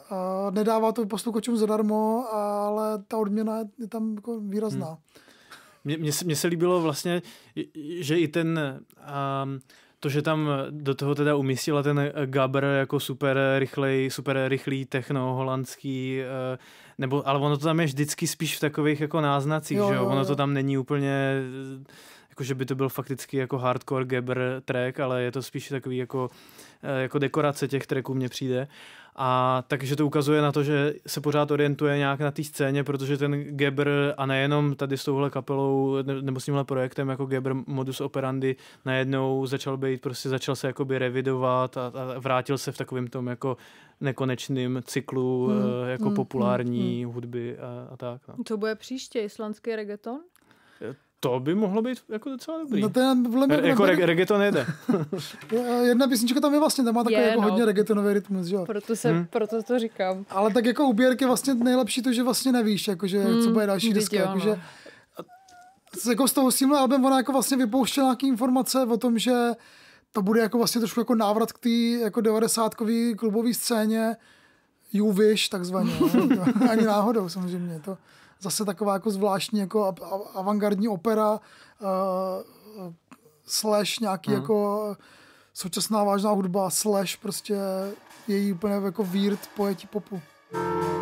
a nedává to posluchačům zadarmo, ale ta odměna je tam jako výrazná. Hmm mně, mně, se, se líbilo vlastně, že i ten... Um, to, že tam do toho teda umístila ten eh, Gabr jako super rychlej, super rychlý techno holandský, eh, nebo, ale ono to tam je vždycky spíš v takových jako náznacích, jo, že jo? Ono jo. to tam není úplně eh, jakože by to byl fakticky jako hardcore Geber track, ale je to spíš takový jako, eh, jako dekorace těch tracků mně přijde. A takže to ukazuje na to, že se pořád orientuje nějak na té scéně, protože ten Geber a nejenom tady s touhle kapelou nebo s tímhle projektem jako Geber modus operandi najednou začal být, prostě začal se jakoby revidovat a, a vrátil se v takovém tom jako nekonečným cyklu mm, jako mm, populární mm, hudby a, a tak. No. Co bude příště? Islandský reggaeton? Eh, to by mohlo být jako docela dobrý. No ten, podle mě, Re, jako, jako reg, reggaeton jede. *laughs* Eh, jedna písnička tam je vlastně, tam má takový je, jako no. hodně reggaetonový rytmus, jo. Proto, se, hmm. proto to říkám. Ale tak jako uběrky vlastně nejlepší to, že vlastně nevíš, jakože, hmm, co bude další diska. Jakože, no. A, jako z toho s tímhle ona jako vlastně vypouštěla nějaké informace o tom, že to bude jako vlastně trošku jako návrat k té jako 90 klubové scéně You Wish takzvaně. *laughs* Ani náhodou samozřejmě. To, zase taková jako zvláštní jako avantgardní opera uh, slash nějaký hmm. jako současná vážná hudba slash prostě její úplně jako weird pojetí popu. thank you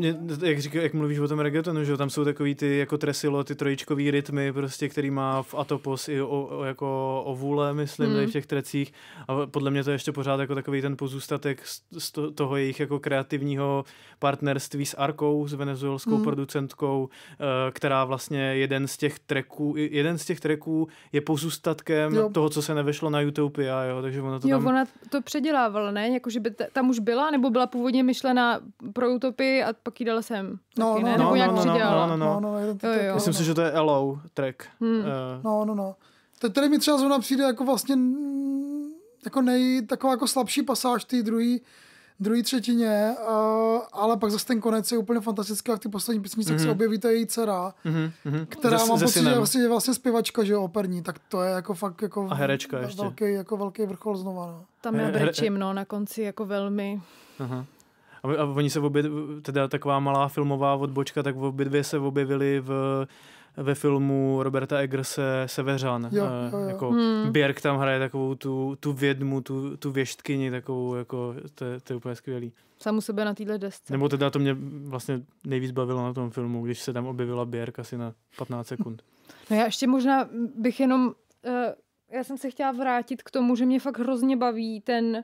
mě, jak, řík, jak mluvíš o tom reggaetonu, že tam jsou takový ty jako tresilo, ty trojičkový rytmy, prostě, který má v Atopos i o, o, jako o vůle, myslím, mm. v těch trecích. A podle mě to je ještě pořád jako takový ten pozůstatek z, z toho jejich jako kreativního partnerství s Arkou, s venezuelskou mm. producentkou, eh, která vlastně jeden z těch tracků, jeden z těch tracků je pozůstatkem jo. toho, co se nevešlo na YouTube, jo, takže ona to jo, tam... ona to předělávala, ne? Jako, že by t- tam už byla, nebo byla původně myšlena pro utopy a pak pokýdal jsem. No, no, no, Nebo no, nějak no, no, no, no, no, no, no, no, no Myslím si, že to je LO track. Hmm. Eh, no, no, no. Teď tady mi třeba zrovna přijde jako vlastně jako nej, taková jako slabší pasáž té druhé druhý třetině, eh, ale pak zase ten konec je úplně fantastický, jak ty poslední písnice, mm-hmm. se mhm. objeví ta její dcera, mm-hmm. která má pocit, že je vlastně, vlastně zpěvačka, že operní, tak to je jako fakt jako A herečka ještě. jako velký vrchol znova. No. Tam je brečím, no, na konci jako velmi Uh-huh. A, a oni se obě, teda taková malá filmová odbočka, tak obě dvě se objevili v ve filmu Roberta Eggerse Severan. Jo, eh, jo, jo. Jako hmm. Björk tam hraje takovou tu, tu vědmu, tu, tu věštkyni, takovou, jako, to, to je úplně skvělý. Samu sebe na téhle desce. Nebo teda to mě vlastně nejvíc bavilo na tom filmu, když se tam objevila Björk asi na 15 sekund. *laughs* No já ještě možná bych jenom, uh, já jsem se chtěla vrátit k tomu, že mě fakt hrozně baví ten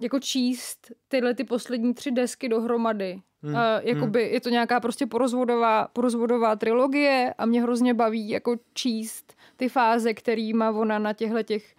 jako číst tyhle ty poslední tři desky dohromady. Hmm. Uh, jakoby hmm. je to nějaká prostě porozvodová, porozvodová trilogie a mě hrozně baví jako číst ty fáze, kterýma ona na těchto těch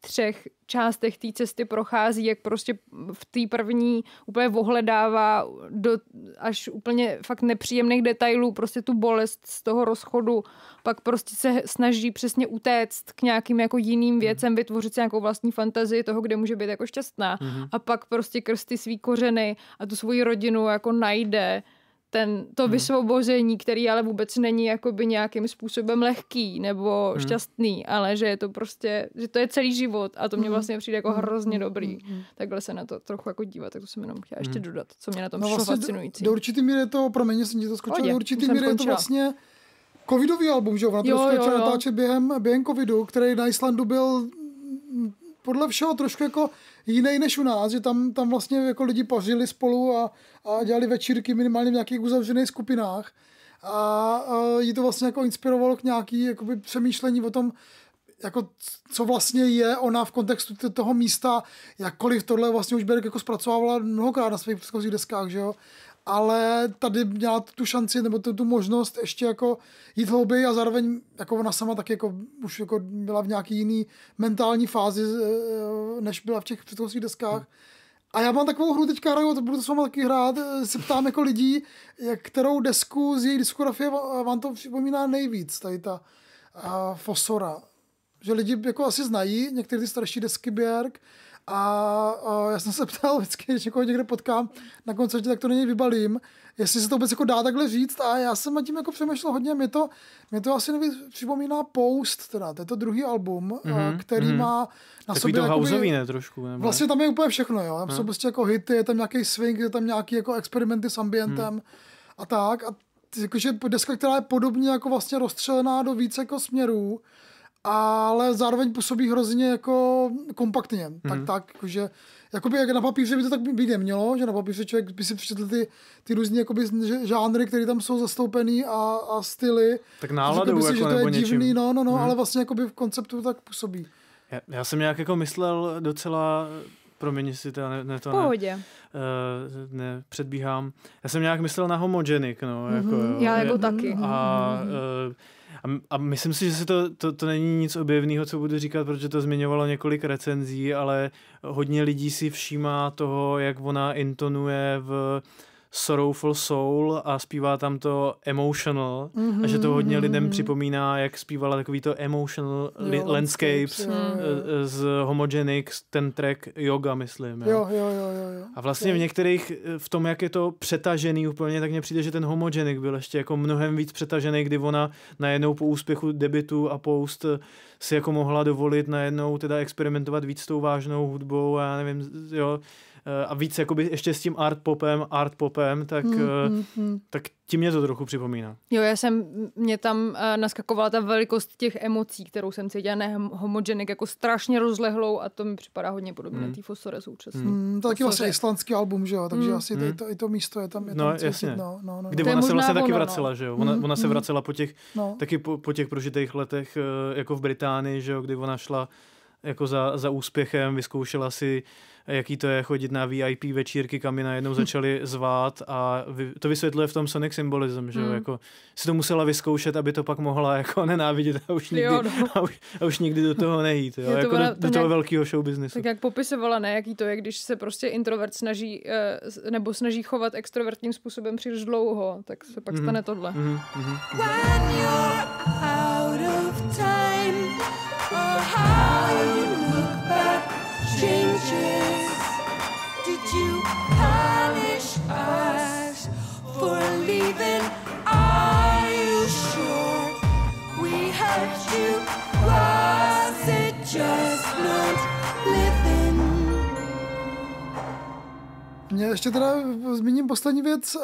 třech částech té cesty prochází, jak prostě v té první úplně vohledává do až úplně fakt nepříjemných detailů prostě tu bolest z toho rozchodu, pak prostě se snaží přesně utéct k nějakým jako jiným věcem, mm. vytvořit si nějakou vlastní fantazii toho, kde může být jako šťastná mm. a pak prostě krsty svý kořeny a tu svoji rodinu jako najde ten, to hmm. vysvobození, který ale vůbec není jakoby nějakým způsobem lehký nebo hmm. šťastný, ale že je to prostě, že to je celý život a to mě hmm. vlastně přijde jako hmm. hrozně hmm. dobrý. Hmm. Takhle se na to trochu jako dívat, tak to jsem jenom chtěla ještě dodat, co mě na tom no vlastně fascinující. Do, do určitý míry je to, promiň, jsem ti to skočil, do určitý míry je to vlastně covidový album, že na to skočil natáčet během, během covidu, který na Islandu byl podle všeho trošku jako jiný než u nás, že tam, tam vlastně jako lidi pařili spolu a, a dělali večírky minimálně v nějakých uzavřených skupinách a, a ji to vlastně jako inspirovalo k nějaký jakoby, přemýšlení o tom, jako co vlastně je ona v kontextu toho místa, jakkoliv tohle vlastně už Berek jako zpracovávala mnohokrát na svých předchozích deskách, že jo ale tady měla tu šanci nebo tu, tu možnost ještě jako jít hlouběji a zároveň jako ona sama tak jako už jako byla v nějaký jiný mentální fázi, eh, než byla v těch předchozích deskách. Hmm. A já mám takovou hru teďka hraju, to budu to s váma taky hrát, eh, se ptám jako lidí, jak, kterou desku z její diskografie vám to připomíná nejvíc, tady ta uh, Fosora. Že lidi jako asi znají některé ty starší desky Björk, a a já jsem se ptal vždycky, když někoho někde potkám na koncertě, tak to není vybalím, jestli se to vůbec jako dá takhle říct. A já jsem nad tím jako přemýšlel hodně. Mě to, mě to asi nevíc připomíná Post, teda, to je to druhý album, mm-hmm, který mm-hmm. má na Takový sobě... to ne, trošku? Nebo... Vlastně tam je úplně všechno, jo. Tam jsou mhm. prostě jako hity, je tam nějaký swing, je tam nějaký jako experimenty s ambientem mm. a tak. A jakože deska, která je podobně jako vlastně rozstřelená do více jako směrů, ale zároveň působí hrozně jako kompaktně. Mm-hmm. Tak, mhm. tak, jakože, jakoby jak na papíře by to tak být nemělo, že na papíře člověk by si přečetl ty, ty různé jakoby, žánry, které tam jsou zastoupený a, a styly. Tak náladou si, jako, že to je divný, no, no, no, mm-hmm. ale vlastně jakoby v konceptu tak působí. Já, já jsem nějak jako myslel docela promiň, si to ne, ne to Pohodě. Ne, uh, ne, předbíhám. Já jsem nějak myslel na homogenik, no, mm-hmm. jako, mhm. Já jako taky. A uh, a, a myslím si, že se to, to, to není nic objevného, co budu říkat, protože to zmiňovalo několik recenzí, ale hodně lidí si všímá toho, jak ona intonuje v Sorrowful Soul a zpívá tam to Emotional mm-hmm. a že to hodně lidem mm-hmm. připomíná, jak zpívala takový to Emotional jo, Landscapes jo. Eh, eh, z Homogenic, ten track Yoga, myslím. Jo, jo, jo, jo, jo. A vlastně jo. v některých, eh, v tom, jak je to přetažený úplně, tak mně přijde, že ten Homogenic byl ještě jako mnohem víc přetažený, kdy ona najednou po úspěchu debitu a post si jako mohla dovolit najednou teda experimentovat víc s tou vážnou hudbou a já nevím, jo, Eh, a víc jakoby ještě s tím art popem, art popem, tak, mm, mm. tak ti mě to trochu připomíná. Jo, já jsem, mě tam uh, naskakovala ta velikost těch emocí, kterou jsem cítila homogenik, jako strašně rozlehlou a to mi připadá hodně podobně mm. té Fosore současné. Mm, hmm, To taky vlastně islandský album, že jo, takže mm. asi mm. To, i hmm. to místo je tam, je no, tam cítit, jasně. no, no, no. Kdy no. ona se vlastně ono, taky no. vracela, že jo, ona, hmm. ona se vracela po těch, no. taky po, po těch prožitých letech, jako v Británii, že jo, kdy ona šla jako za, za úspěchem, vyzkoušela si uh, jaký to je chodit na VIP večírky, kam je najednou hm. začali zvát a vy, to vysvětluje v tom Sonic symbolism, že mm. jako si to musela vyzkoušet, aby to pak mohla jako *laughs* nenávidět a už nikdy, jo, no. a už, a už nikdy do toho nejít, jo, to jako byla, do, do toho velkého show businessu. Tak jak popisovala, ne, jaký to je, když se prostě introvert snaží, eh, nebo snaží chovat extrovertním způsobem příliš dlouho, tak se pak mm. stane tohle. Mm-hmm. Mm-hmm. poslední věc,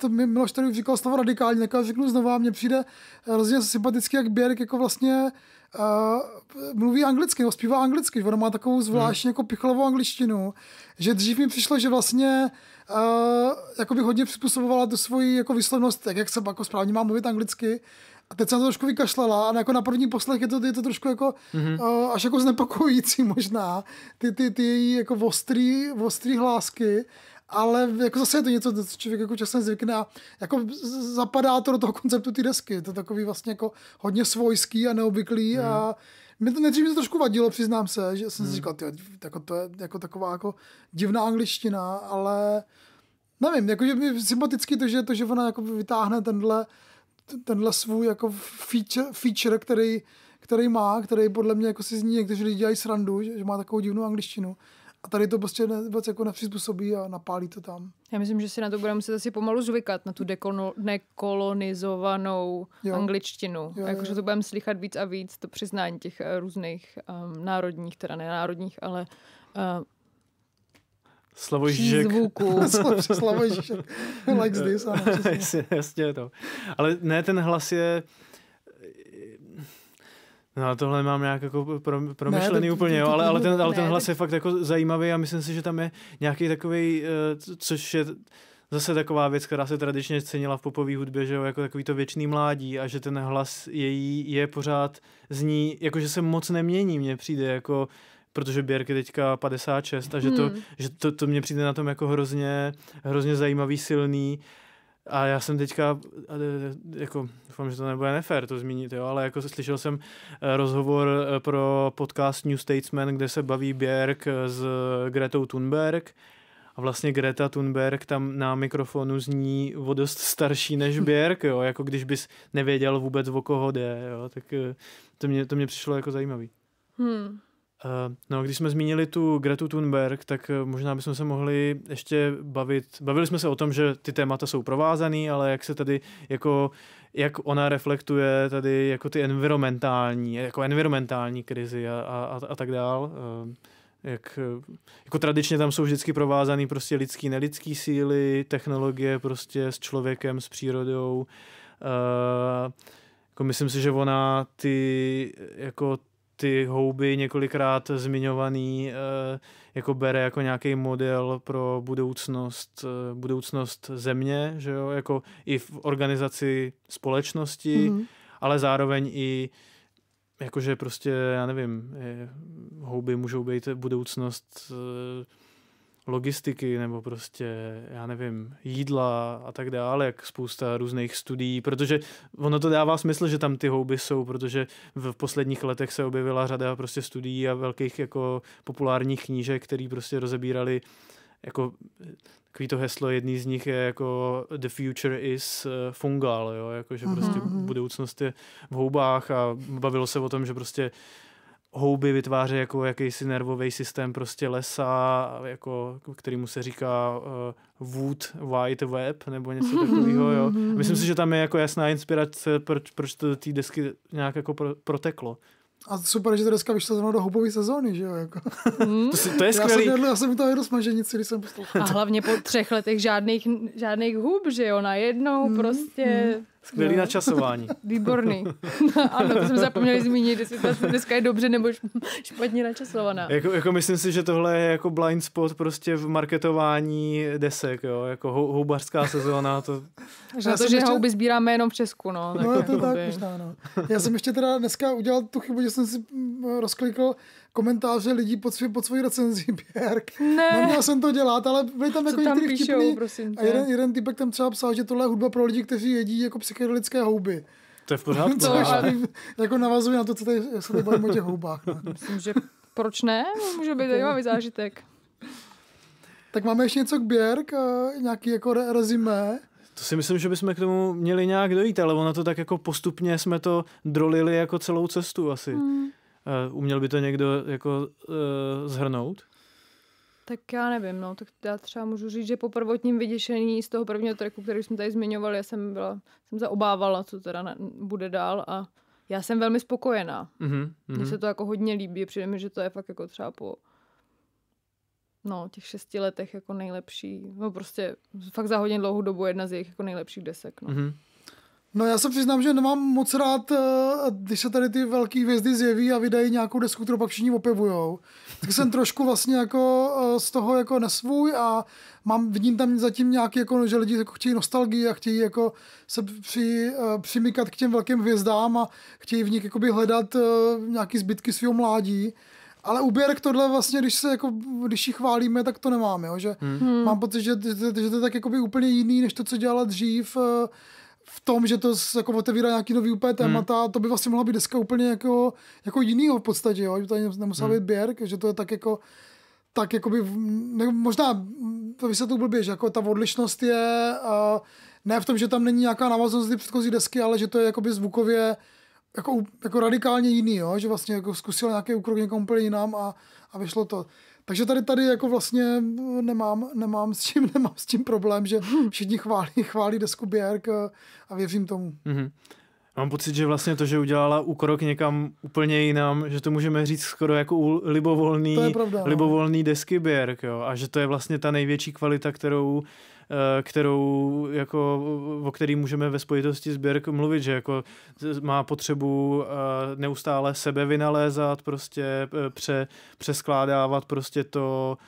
to mi Miloš tady už říkal slovo radikální, tak já řeknu znova, mně přijde hrozně sympatický, jak Běrk jako vlastně uh, mluví anglicky, nebo zpívá anglicky, ono má takovou zvláštní hmm. jako pichlovou angličtinu, že dřív mi přišlo, že vlastně uh, jako by hodně přizpůsobovala tu svoji jako výslovnost, tak jak se jako správně má mluvit anglicky, a teď jsem to trošku vykašlala a jako na první poslech je to, je to trošku jako, mm-hmm. uh, až jako znepokojící možná, ty, ty, ty její jako ostrý, ostrý hlásky, ale jako zase je to něco, co člověk jako časem zvykne a jako zapadá to do toho konceptu té desky. To je takový vlastně jako hodně svojský a neobvyklý mm. a mhm. mě to nejdřív mě to trošku vadilo, přiznám se, že jsem mm. si mhm. říkal, tyjo, jako to je jako taková jako divná angličtina, ale nevím, jakože mi sympatický to, že, to, že ona jako vytáhne tenhle, tenhle svůj jako feature, feature který, který má, který podle mě jako si z ní někteří lidi dělají srandu, že, že má takovou divnou angličtinu a tady to prostě ne, vůbec jako nepřizpůsobí a napálí to tam. Já myslím, že si na to budeme muset asi pomalu zvykat, na tu dekono, nekolonizovanou jo. angličtinu. Jakože to budeme slychat víc a víc, to přiznání těch eh, různých um, národních, teda ne národních, ale uh, eh, Slavoj Žižek. *laughs* Slavoj Žižek. Like this. Ano, *laughs* jasně, jasně to. No. Ale ne, ten hlas je... Uh, No ale tohle mám nějak jako promyšlený ne, to, úplně, to, to, jo, ale, ale, ten, ale ten hlas je fakt jako zajímavý a myslím si, že tam je nějaký takový, eh, což je zase taková věc, která se tradičně cenila v popové hudbě, že jo, jako takový to věčný mládí a že ten hlas její je pořád zní, jako že se moc nemění, mně přijde jako protože Běrk je teďka 56 a že to, hmm. že to, to mě přijde na tom jako hrozně, hrozně zajímavý, silný a já jsem teďka, e, jako, doufám, že to nebude nefér to zmínit, jo, ale jako slyšel jsem e, rozhovor e, pro podcast New Statesman, kde se baví Bjerg s Gretou Thunberg a vlastně Greta Thunberg tam na mikrofonu zní o dost starší než *laughs* Bjerg, jo, jako když bys nevěděl vůbec o koho jde, jo, tak to mě, to mě přišlo jako zajímavý. Hmm. Eh, no, když jsme zmínili tu Gretu Thunberg, tak eh, možná bychom se mohli ještě bavit, bavili jsme se o tom, že ty témata jsou provázaný, ale jak se tady jako, jak ona reflektuje tady jako ty environmentální, jako environmentální krizi a, a, a tak dál. Eh, jak, jako tradičně tam jsou vždycky provázaný prostě lidský, nelidský síly, technologie prostě s člověkem, s přírodou. Uh, jako myslím si, že ona ty jako ty houby několikrát zmiňovaný eh, jako bere jako nějaký model pro budoucnost, eh, budoucnost země, že jo, jako i v organizaci společnosti, mm-hmm. ale zároveň i jakože prostě, já nevím, eh, houby můžou být budoucnost logistiky nebo prostě, já nevím, jídla a tak dále, jak spousta různých studií, protože ono to dává smysl, že tam ty houby jsou, protože v posledních letech se objevila řada prostě studií a velkých jako populárních knížek, které prostě rozebírali jako takový to heslo, jedný z nich je jako the future is eh, fungal, jo, jako že prostě mm-hmm. budoucnost je v houbách a bavilo se o tom, že prostě uh, houby vytvářejí jako jakýsi nervový systém prostě lesa, jako, jako kterýmu se říká uh, Wood White Web nebo něco takového. Jo. Myslím si, že tam je jako jasná inspirace, proč, proč to do té desky nějak jako pro, proteklo. A super, že to dneska vyšlo zrovna do houbové sezóny, že jo? Jako. Mm. to, si, to je skvělý. Já jsem, jedl, já jsem to jedl smaženici, když jsem poslouchal. A hlavně po třech letech žádných, žádných hub, že jo? Najednou mm. prostě... Mm. Skvělý no. načasování. *laughs* Výborný. *laughs* ano, to jsme zapomněli zmínit, jestli ta dneska je dobře nebo špatně načasovaná. Jako, jako myslím si, že tohle je jako blind spot prostě v marketování desek, jo? jako hou, houbařská sezóna. To... Že *laughs* na to, že ještě... houby sbíráme jenom v Česku, no. no tak no, je to tak možná, no. Já jsem ještě teda dneska udělal tu chybu, že jsem si mm, rozklikl komentáře lidí pod, svý, pod svojí recenzí, *laughs* Björk. Ne. Neměl jsem to dělat, ale byli tam jako některý vtipný, A jeden, jeden typek tam třeba psal, že tohle je hudba pro lidi, kteří jedí jako psychedelické houby. To je v pořádku. *laughs* To ale... *laughs* jako navazuje na to, co tady, se tady bavím o těch houbách. Ne? No. Myslím, že proč ne? Může být zajímavý zážitek. Tak máme ještě něco k Björk, eh, nějaký jako re- rezimé. To si myslím, že bychom k tomu měli nějak dojít, ale ono to tak jako postupně jsme to drolili jako celou cestu asi. Hmm. Uměl by to někdo jako eh, zhrnout? Tak já nevím, no, tak já třeba můžu říct, že po prvotním vyděšení z toho prvního tracku, který jsme tady zmiňovali, já jsem byla, jsem se obávala, co teda ne, bude dál a já jsem velmi spokojená. Mm-hmm. se to jako hodně líbí, přijde mi, že to je fakt jako třeba po no, těch šesti letech jako nejlepší, no prostě fakt za hodně dlouhou dobu jedna z jejich jako nejlepších desek, no. Mm-hmm. No já se přiznám, že nemám moc rád, eh, když se tady ty velké hvězdy zjeví a vydají nějakou desku, kterou pak všichni opevujou. Tak jsem trošku vlastně jako eh, z toho jako nesvůj a mám, vidím tam zatím nějaký, jako, že lidi jako chtějí nostalgii a chtějí jako se při, eh, přimykat k těm velkým hvězdám a chtějí v nich jakoby hledat nějaký zbytky svého mládí. Ale uběr k tohle vlastně, když se jako, když ji chválíme, tak to nemám, jo? že hmm. hmm. mám pocit, že, že, že to je tak jakoby úplně jiný, než to, co dělala dřív v tom, že to jako otevírá nějaký nový úplně hmm. témata, hmm. to by vlastně mohla být deska úplně jako, jako jinýho v podstatě, jo? že to nemusela hmm. být Björk, že to je tak jako tak jakoby, ne, možná to by se to blbě, že jako ta odlišnost je uh, ne v tom, že tam není nějaká navaznost ty předchozí desky, ale že to je jakoby zvukově jako, jako radikálně jiný, jo? že vlastně jako zkusil nějaký úkrok někomu úplně jinam a, a vyšlo to. Takže tady tady jako vlastně eh, nemám, nemám s čím, *laughs* nemám s tím problém, že hmm. všichni chválí, chválí desku Björk eh, a věřím tomu. Mm-hmm. Mám pocit, že vlastně to, že udělala úkrok někam úplně jinam, že to můžeme říct skoro jako u libovolný, to je pravda, no. libovolný no. desky Björk, jo, a že to je vlastně ta největší kvalita, kterou Eh, kterou jako, o který můžeme ve spojitosti s Birk mluvit, že jako má potřebu eh, neustále sebe vynalézat, prostě eh, pře, přeskládávat prostě to,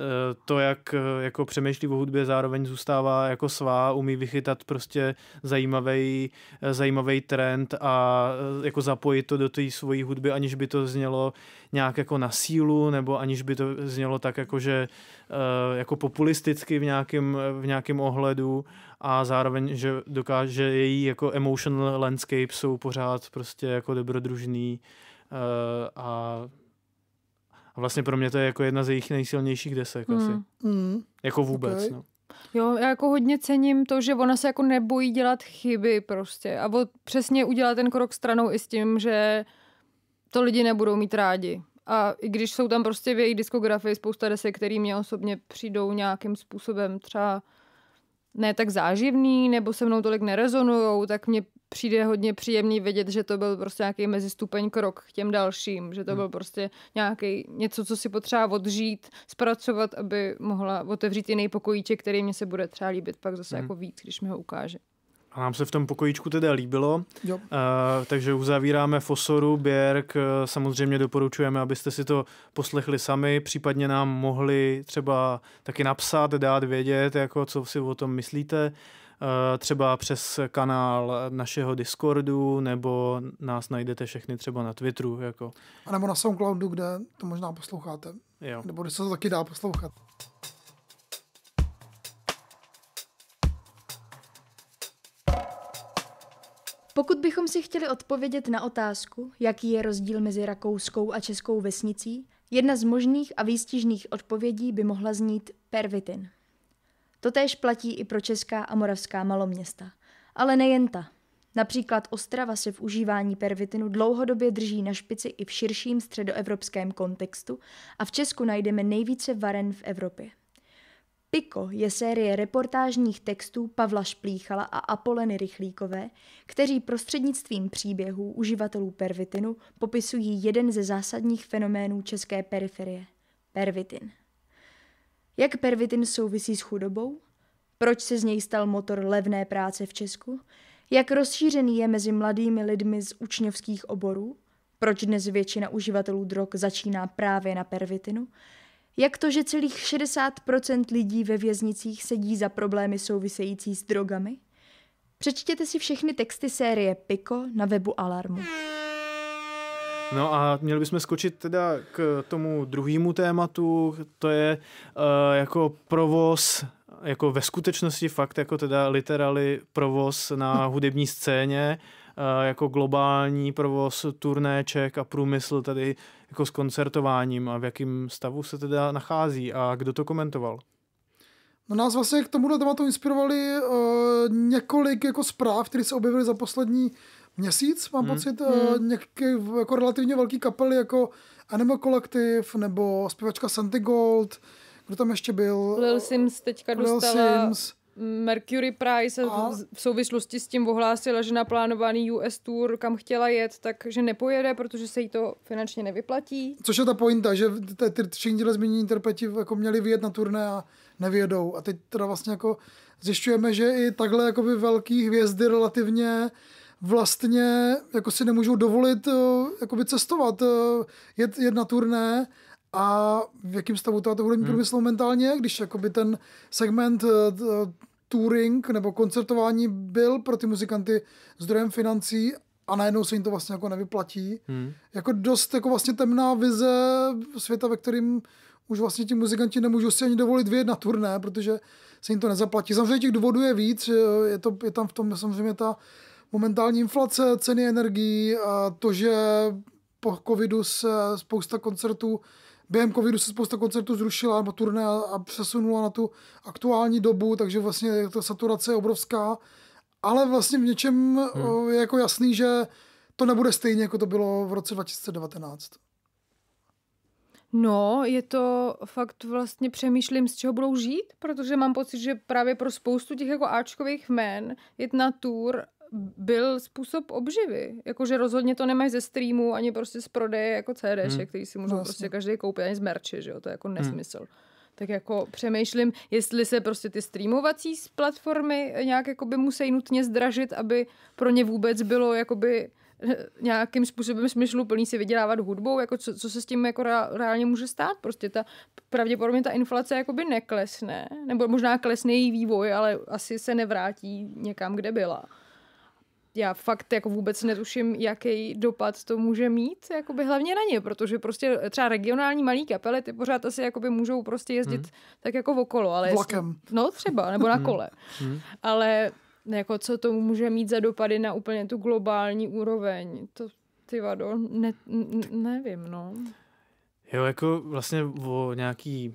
Eh, to, jak eh, jako přemýšlí o hudbě, zároveň zůstává jako svá, umí vychytat prostě zajímavý, eh, zajímavý trend a jako zapojit to do té svojí hudby, aniž by to znělo nějak jako na sílu, nebo aniž by to znělo tak jako, že jako populisticky v nějakém, v nějakém ohledu a zároveň, že dokáže její jako emotional landscape jsou pořád prostě jako dobrodružný a vlastně pro mě to je jako jedna z jejich nejsilnějších desek mm. asi. Mm. Jako vůbec, okay. no. Jo, já jako hodně cením to, že ona se jako nebojí dělat chyby prostě. A přesně udělat ten krok stranou i s tím, že to lidi nebudou mít rádi. A i když jsou tam prostě v její diskografii spousta desek, který mě osobně přijdou nějakým způsobem třeba ne tak záživný, nebo se mnou tolik nerezonujou, tak mě přijde hodně příjemný vidět, že to byl prostě nějaký mezistupeň krok k těm dalším, že to hmm. byl prostě nějaký něco, co si potřeba odžít, zpracovat, aby mohla otevřít jiný pokojíček, který mě se bude třeba líbit pak zase hmm. jako víc, když mi ho ukáže. A nám se v tom pokojíčku teda líbilo, jo. Uh, takže uzavíráme Fosoru, Běrk, eh, samozřejmě doporučujeme, abyste si to poslechli sami, případně nám mohli třeba taky napsat, dát vědět, jako co si o tom myslíte. Uh, Eh, třeba přes kanál našeho Discordu, nebo nás najdete všechny třeba na Twitteru. Jako. A nebo na Soundcloudu, kde to možná posloucháte. Jo. Nebo kde se to taky dá poslouchat. Pokud bychom si chtěli odpovědět na otázku, jaký je rozdíl mezi rakouskou a českou vesnicí, jedna z možných a výstižných odpovědí by mohla znít pervitin. Totéž platí i pro česká a moravská maloměsta. Ale nejen ta. Například Ostrava se v užívání pervitinu dlouhodobě drží na špici i v širším středoevropském kontextu a v Česku najdeme nejvíce varen v Evropě. Piko je série reportážních textů Pavla Šplíchala a Apoleny Rychlíkové, kteří prostřednictvím příběhů uživatelů pervitinu popisují jeden ze zásadních fenoménů české periferie – pervitin. Jak pervitin souvisí s chudobou? Proč se z něj stal motor levné práce v Česku? Jak rozšířený je mezi mladými lidmi z učňovských oborů? Proč dnes většina uživatelů drog začíná právě na pervitinu? Jak to, že celých 60% lidí ve věznicích sedí za problémy související s drogami? Přečtěte si všechny texty série Piko na webu Alarmu. No a měli bychom skočit teda k tomu druhému tématu, to je uh, jako provoz jako ve skutečnosti fakt jako teda literally provoz na hudební scéně, eh, jako globální provoz turnéček a průmysl tady jako s koncertováním a v jakém stavu se teda nachází a kdo to komentoval? No nás vlastně k tomuhle tématu inspirovali uh, několik jako zpráv, které se objevily za poslední měsíc, mám hmm. pocit, eh, hmm. nějaký jako relativně velký kapely jako Animal Collective nebo zpěvačka Santi Gold, kdo tam ještě byl? Lil Sims teďka Lil dostala... Sims. Mercury Prize a... v souvislosti s tím ohlásila, že na plánovaný US tour, kam chtěla jet, takže nepojede, protože se jí to finančně nevyplatí. Což je ta pointa, že ty tři díle změní interpreti jako měli vyjet na turné a nevědou. A teď teda vlastně jako zjišťujeme, že i takhle jakoby velký hvězdy relativně vlastně jako si nemůžou dovolit eh, jakoby cestovat, eh, jet, jet na turné a v jakém stavu to, to hudební hmm. průmysl momentálně, když jakoby ten segment eh, touring nebo koncertování byl pro ty muzikanty zdrojem financí a najednou se jim to vlastně jako nevyplatí. Hmm. Jako dost jako vlastně temná vize světa, ve kterým už vlastně ti muzikanti nemůžou si ani dovolit vyjet na turné, protože se jim to nezaplatí. Samozřejmě těch důvodů je víc, je, to, je tam v tom samozřejmě ta momentální inflace, ceny energií, to, že po covidu se spousta koncertů, během covidu se spousta koncertů zrušila nebo turné a přesunula na tu aktuální dobu, takže vlastně ta saturace je obrovská, ale vlastně v něčem hmm. je jako jasný, že to nebude stejně, jako to bylo v roce 2019. No, je to fakt vlastně přemýšlím, z čeho budou žít, protože mám pocit, že právě pro spoustu těch jako Ačkových men jet na tour byl způsob obživy. Jakože rozhodně to nemají ze streamu, ani prostě z prodeje jako CD, hmm. který si můžou vlastně. prostě každý koupit, ani z merče, že jo, to je jako hmm. nesmysl. Hmm. Tak jako přemýšlím, jestli se prostě ty streamovací platformy nějak jako by musí nutně zdražit, aby pro ně vůbec bylo jako by eh, nějakým způsobem plný si vydělávat hudbou, jako co, co se s tím jako reálně může stát. Prostě ta, pravděpodobně ta inflace jakoby neklesne, nebo možná klesne její vývoj, ale asi se nevrátí někam, kde byla já fakt jako vůbec netuším, jaký dopad to může mít, jakoby hlavně na ně, protože prostě třeba regionální malý kapely, ty pořád asi jakoby můžou prostě jezdit hmm. tak jako okolo. Ale Vlakem. Jestli, no třeba, nebo na hmm. kole. Hmm. Ale jako co to může mít za dopady na úplně tu globální úroveň, to ty vado, ne, nevím, no. Jo, jako vlastně o nějaký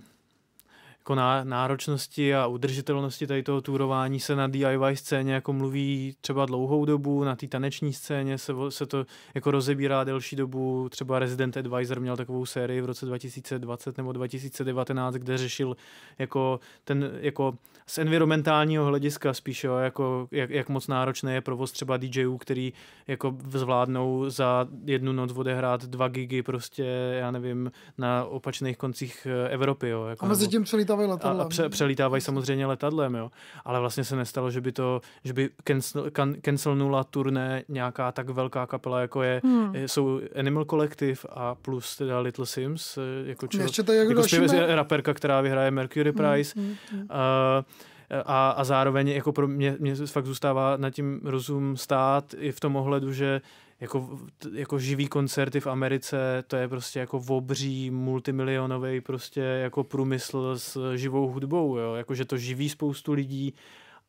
jako náročnosti a udržitelnosti tady toho tourování se na DIY scéně jako mluví třeba dlouhou dobu, na té taneční scéně se, se to jako rozebírá delší dobu, třeba Resident Advisor měl takovou sérii v roce 2020 nebo 2019, kde řešil jako ten, jako z environmentálního hlediska spíš, jo, jako jak, jak, moc náročné je provoz třeba DJů, který jako zvládnou za jednu noc odehrát dva gigy prostě, já nevím, na opačných koncích eh, Evropy, jo. Jako, a mezi tím přelítávají letadlem. A, a pře, přelítávají samozřejmě letadlem, jo. Ale vlastně se nestalo, že by to, že by cancel, can, cancel turné nějaká tak velká kapela, jako je, hmm. jsou Animal Collective a plus teda Little Sims, eh, jako, čo, Ještě tady jako, jako je raperka, která vyhraje Mercury hmm, Prize. Hmm, hmm, hmm. Eh, a, a, a zároveň jako pro mě, mě fakt zůstává nad tím rozum stát i v tom ohledu, že jako, jako živý koncerty v Americe, to je prostě jako obří multimilionový prostě jako průmysl s živou hudbou, jo? Jako, že to živí spoustu lidí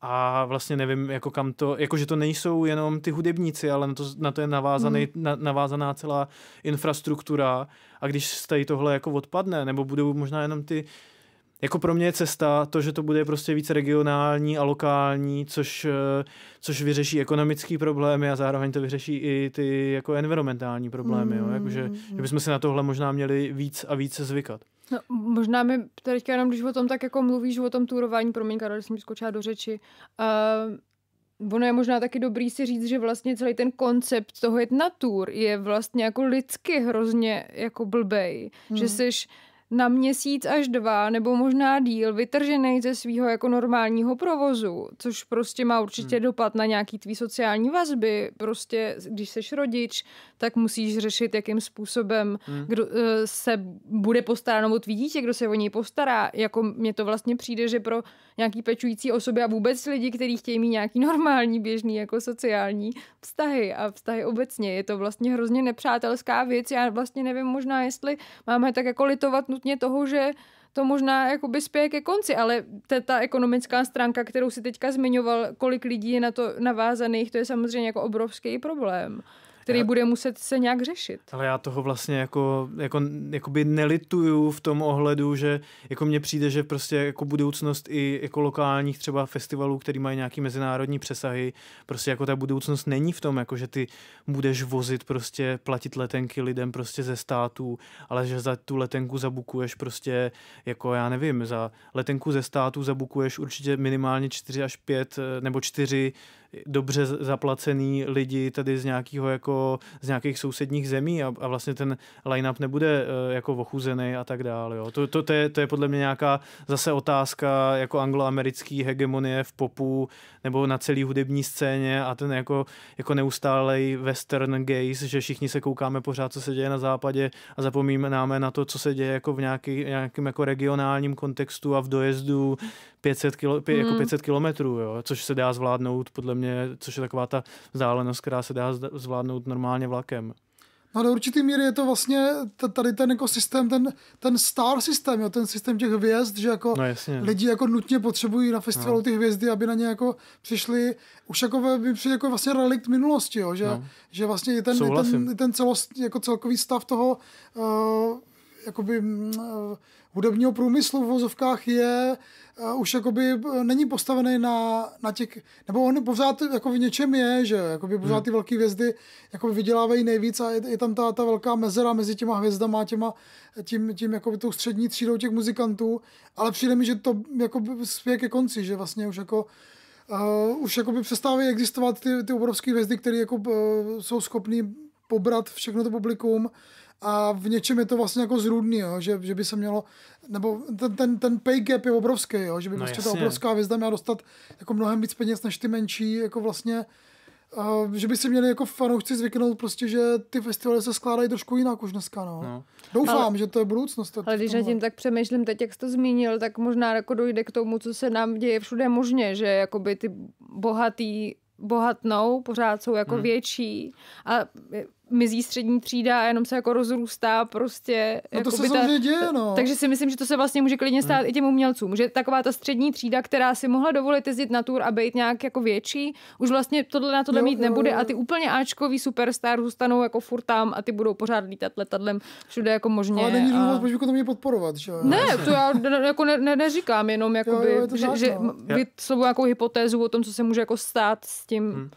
a vlastně nevím, jako kam to, jako že to nejsou jenom ty hudebníci, ale na to, na to je navázaný, hmm. na, navázaná celá infrastruktura a když z tady tohle jako odpadne, nebo budou možná jenom ty jako pro mě je cesta to, že to bude prostě více regionální a lokální, což, eh, což vyřeší ekonomické problémy a zároveň to vyřeší i ty jako environmentální problémy. Mm. Jo? Jakože, že bychom si na tohle možná měli víc a víc zvykat. No, možná mi teďka jenom, když o tom tak jako mluvíš, o tom turování, promiň, Karol, jsem skočila do řeči, uh, ono je možná taky dobrý si říct, že vlastně celý ten koncept toho jet na tour je vlastně jako lidsky hrozně jako blbej. Mm. Že hmm. seš, na měsíc až dva, nebo možná díl, vytržený ze svého jako normálního provozu, což prostě má určitě hmm. dopad na nějaký tvý sociální vazby. Prostě, když seš rodič, tak musíš řešit, jakým způsobem hmm. kdo, eh, se bude postaráno o tvý dítě, kdo se o něj postará. Jako mně to vlastně přijde, že pro nějaký pečující osoby a vůbec lidi, kteří chtějí mít nějaký normální, běžný, jako sociální vztahy a vztahy obecně, je to vlastně hrozně nepřátelská věc. Já vlastně nevím možná, jestli máme tak jako litovat nutně toho, že to možná jakoby spěje ke konci, ale ta, ta ekonomická stránka, kterou si teďka zmiňoval, kolik lidí je na to navázaných, to je samozřejmě jako obrovský problém který bude muset se nějak řešit. Ale já toho vlastně jako, jako jakoby nelituju v tom ohledu, že jako mně přijde, že prostě jako budoucnost i jako lokálních třeba festivalů, který mají nějaký mezinárodní přesahy, prostě jako ta budoucnost není v tom, jako že ty budeš vozit prostě platit letenky lidem prostě ze států, ale že za tu letenku zabukuješ prostě jako já nevím, za letenku ze států zabukuješ určitě minimálně 4 až 5 eh, nebo 4 dobře zaplacený lidi tady z nějakého jako z nějakých sousedních zemí a, a vlastně ten line-up nebude eh, jako ochuzený a tak dále. Jo. To, to, to, je, to je podle mě nějaká zase otázka jako angloamerický hegemonie v popu nebo na celý hudební scéně a ten jako, jako neustálej western gaze, že všichni se koukáme pořád, co se děje na západě a zapomínáme na to, co se děje jako v nějaký, nějakým jako regionálním kontextu a v dojezdu 500 kilo, pě, jako 500 mhm. kilometrů, jo, což se dá zvládnout podle mě podobně, což je taková ta vzdálenost, která se dá zvládnout normálně vlakem. No do určitý míry je to vlastně tady ten jako systém, ten, ten star systém, jo, ten systém těch hvězd, že jako no, lidi jako nutně potřebují na festivalu no. ty hvězdy, aby na ně jako přišli, už jako by přišli jako vlastně relikt minulosti, jo, že, no. že vlastně i ten, i ten, i ten celost, jako celkový stav toho uh, jakoby mm, hudebního průmyslu v vozovkách je uh, už jakoby eh, není postavený na, na těch, nebo on pořád jako v něčem je, že jakoby pořád hmm. ty velké hvězdy jakoby vydělávají nejvíc a je, je tam ta, ta velká mezera mezi těma hvězdama a těma, tím, tím jakoby tou střední třídou těch muzikantů, ale přijde mi, že to jakoby spěje ke konci, že vlastně už jako Uh, už jakoby přestávají existovat ty, ty obrovské hvězdy, které jako, uh, jsou schopné pobrat všechno to publikum a v něčem je to vlastně jako zrůdný, jo, že, že by se mělo, nebo ten, ten, ten pay gap je obrovský, jo, že by no prostě jasně. ta obrovská hvězda měla dostat jako mnohem víc peněz než ty menší, jako vlastně Uh, že by si měli jako fanoušci zvyknout prostě, že ty festivaly se skládají trošku jinak už dneska, no. no. Doufám, ale, že to je budoucnost. Ale když nad tím tak přemýšlím, teď jak jsi to zmínil, tak možná jako dojde k tomu, co se nám děje všude možně, že jakoby ty bohatý bohatnou, pořád jsou jako hmm. větší a mizí střední třída a jenom se jako rozrůstá prostě. No to jako se ta, děje, no. Takže si myslím, že to se vlastně může klidně stát hmm. i těm umělcům. Že taková ta střední třída, která si mohla dovolit jezdit na tour a být nějak jako větší, už vlastně tohle na tohle jo, mít jo, nebude jo. a ty úplně Ačkový superstar zůstanou jako furt tam a ty budou pořád lítat letadlem všude jako možně. Ale není důvod, a... proč to mě podporovat, že jo? Ne, to já jako ne, ne, neříkám, jenom jakoby, jo, jo, je to že, tak, že, no. že vyslovuji jako hypotézu o tom, co se může jako stát s tím. Hmm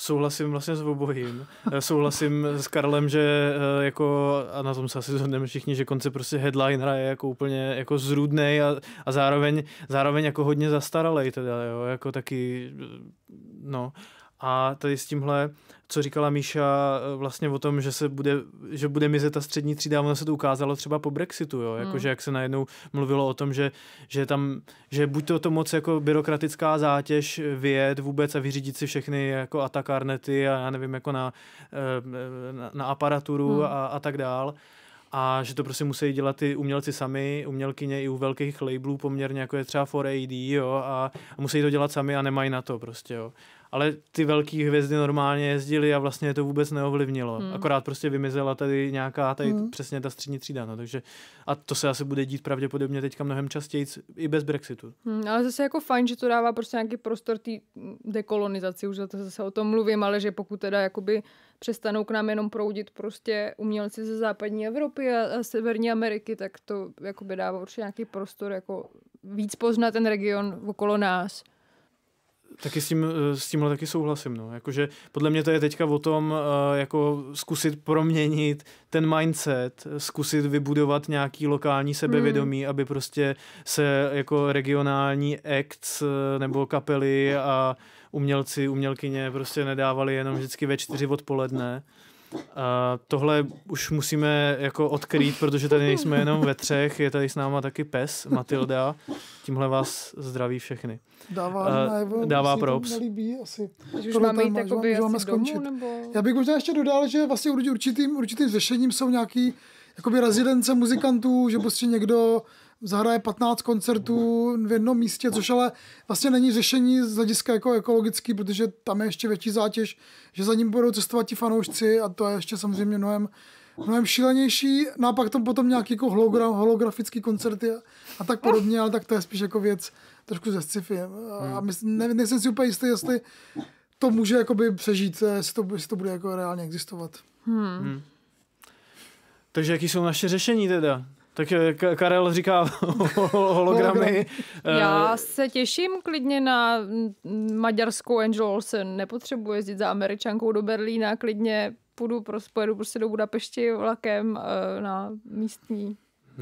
souhlasím vlastně s obojím. Eh, souhlasím s Karlem, že eh, jako, a na tom se asi zhodneme všichni, že konce prostě headline je jako úplně jako zrůdnej a, a zároveň, zároveň jako hodně zastaralej teda, jo, jako taky, eh, no. A tady s tímhle, co říkala Míša eh, vlastně o tom, že se bude, že bude mizet ta střední třída, ono se to ukázalo třeba po Brexitu, jo? Jako, mm. že jak se najednou mluvilo o tom, že, že tam, že buď to, to moc jako byrokratická zátěž vyjet vůbec a vyřídit si všechny jako atakarnety a já nevím, jako na, eh, na, na aparaturu mm. a, a tak dál a že to prostě musí dělat ty umělci sami, umělkyně i u velkých labelů poměrně, jako je třeba 4AD, jo, a, a musí to dělat sami a nemají na to prostě, jo ale ty velké hvězdy normálně jezdily a vlastně to vůbec neovlivnilo. Hmm. Akorát prostě vymizela tady nějaká, tady hmm. přesně ta střední třída. No, takže, a to se asi bude dít pravděpodobně teďka mnohem častěji i bez Brexitu. Hmm, ale zase jako fajn, že to dává prostě nějaký prostor té dekolonizaci, už to zase o tom mluvím, ale že pokud teda jakoby přestanou k nám jenom proudit prostě umělci ze západní Evropy a, a severní Ameriky, tak to jakoby dává určitě nějaký prostor jako víc poznat ten region okolo nás. Taky s, tím, eh, s tímhle taky souhlasím. No. Jakože podle mě to je teďka o tom, eh, jako zkusit proměnit ten mindset, zkusit vybudovat nějaký lokální sebevědomí, hmm. aby prostě se jako regionální acts eh, nebo kapely a umělci, umělkyně prostě nedávali jenom vždycky ve čtyři odpoledne. A tohle už musíme jako odkrýt, protože tady nejsme jenom ve třech, je tady s náma taky pes Matilda. Tímhle vás zdraví všechny. Dává, uh, najevo, dává props. Nelíbí, asi. už máme máme jít máme, asi domů, skončit. nebo... Já bych možná ještě dodal, že vlastně určitým, určitým řešením jsou nějaký jakoby rezidence muzikantů, že prostě někdo zahraje 15 koncertů v jednom místě, což ale vlastně není řešení z hlediska jako ekologický, protože tam je ještě větší zátěž, že za ním budou cestovat ti fanoušci a to je ještě samozřejmě mnohem, mnohem šílenější. No a pak tam potom nějaký jako hologram, holografický koncerty a tak podobně, ale tak to je spíš jako věc trošku ze sci-fi. A hmm. my ne, nejsem si úplně jistý, jestli to může jakoby přežít, eh, jestli to, jestli to bude jako reálně existovat. Hmm. Hmm. Takže jaký jsou naše řešení teda? Tak eh, Karel říká *laughs* hologramy. Eh, já se těším klidně na mm, maďarskou Angel Olsen. Nepotřebuji jezdit za američankou do Berlína, klidně půjdu, pojedu prostě do Budapešti vlakem eh, na místní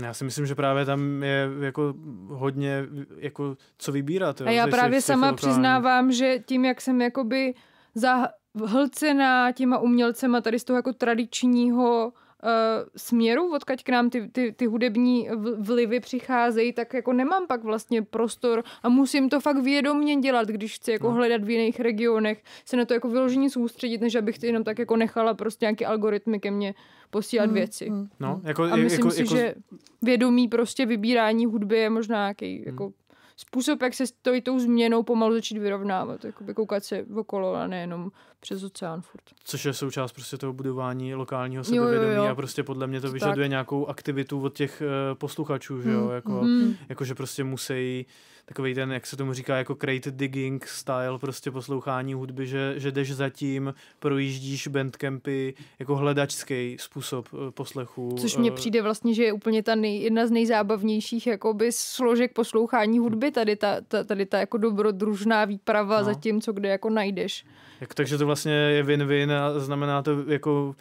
já si myslím, že právě tam je jako hodně jako co vybírat. Jo? A já právě sama lokální. přiznávám, že tím, jak jsem jakoby zahlcená těma umělcema tady z toho jako tradičního Eh, směru, odkaď k nám ty, ty, ty hudební vlivy přicházejí, tak jako nemám pak vlastně prostor a musím to fakt vědomně dělat, když chci jako no. hledat v jiných regionech, se na to jako vyložení soustředit, než abych jenom tak jako nechala prostě nějaký algoritmy ke mně posílat mm, věci. Mm, no, hmm. jako, a myslím jako, si, jako... že vědomí prostě vybírání hudby je možná nějaký mm. jako způsob, jak se s tou změnou pomalu začít vyrovnávat, jakoby koukat se okolo a nejenom přes oceán furt. Což je součást prostě toho budování lokálního sebevědomí jo, jo, jo. a prostě podle mě to, vyžaduje tak. nějakou aktivitu od těch uh, posluchačů, že jo, mm, jako, mm. jako že prostě musí takový ten, jak se tomu říká, jako crate digging style prostě poslouchání hudby, že, že jdeš zatím, projíždíš bandcampy jako hledačský způsob eh, poslechu. Což mně eh. přijde vlastně, že je úplně ta nej, jedna z nejzábavnějších jakoby složek poslouchání hudby, tady ta, ta, tady ta jako dobrodružná výprava no. za tím, co kde jako najdeš. Jak, takže to vlastně je win-win a znamená to jako,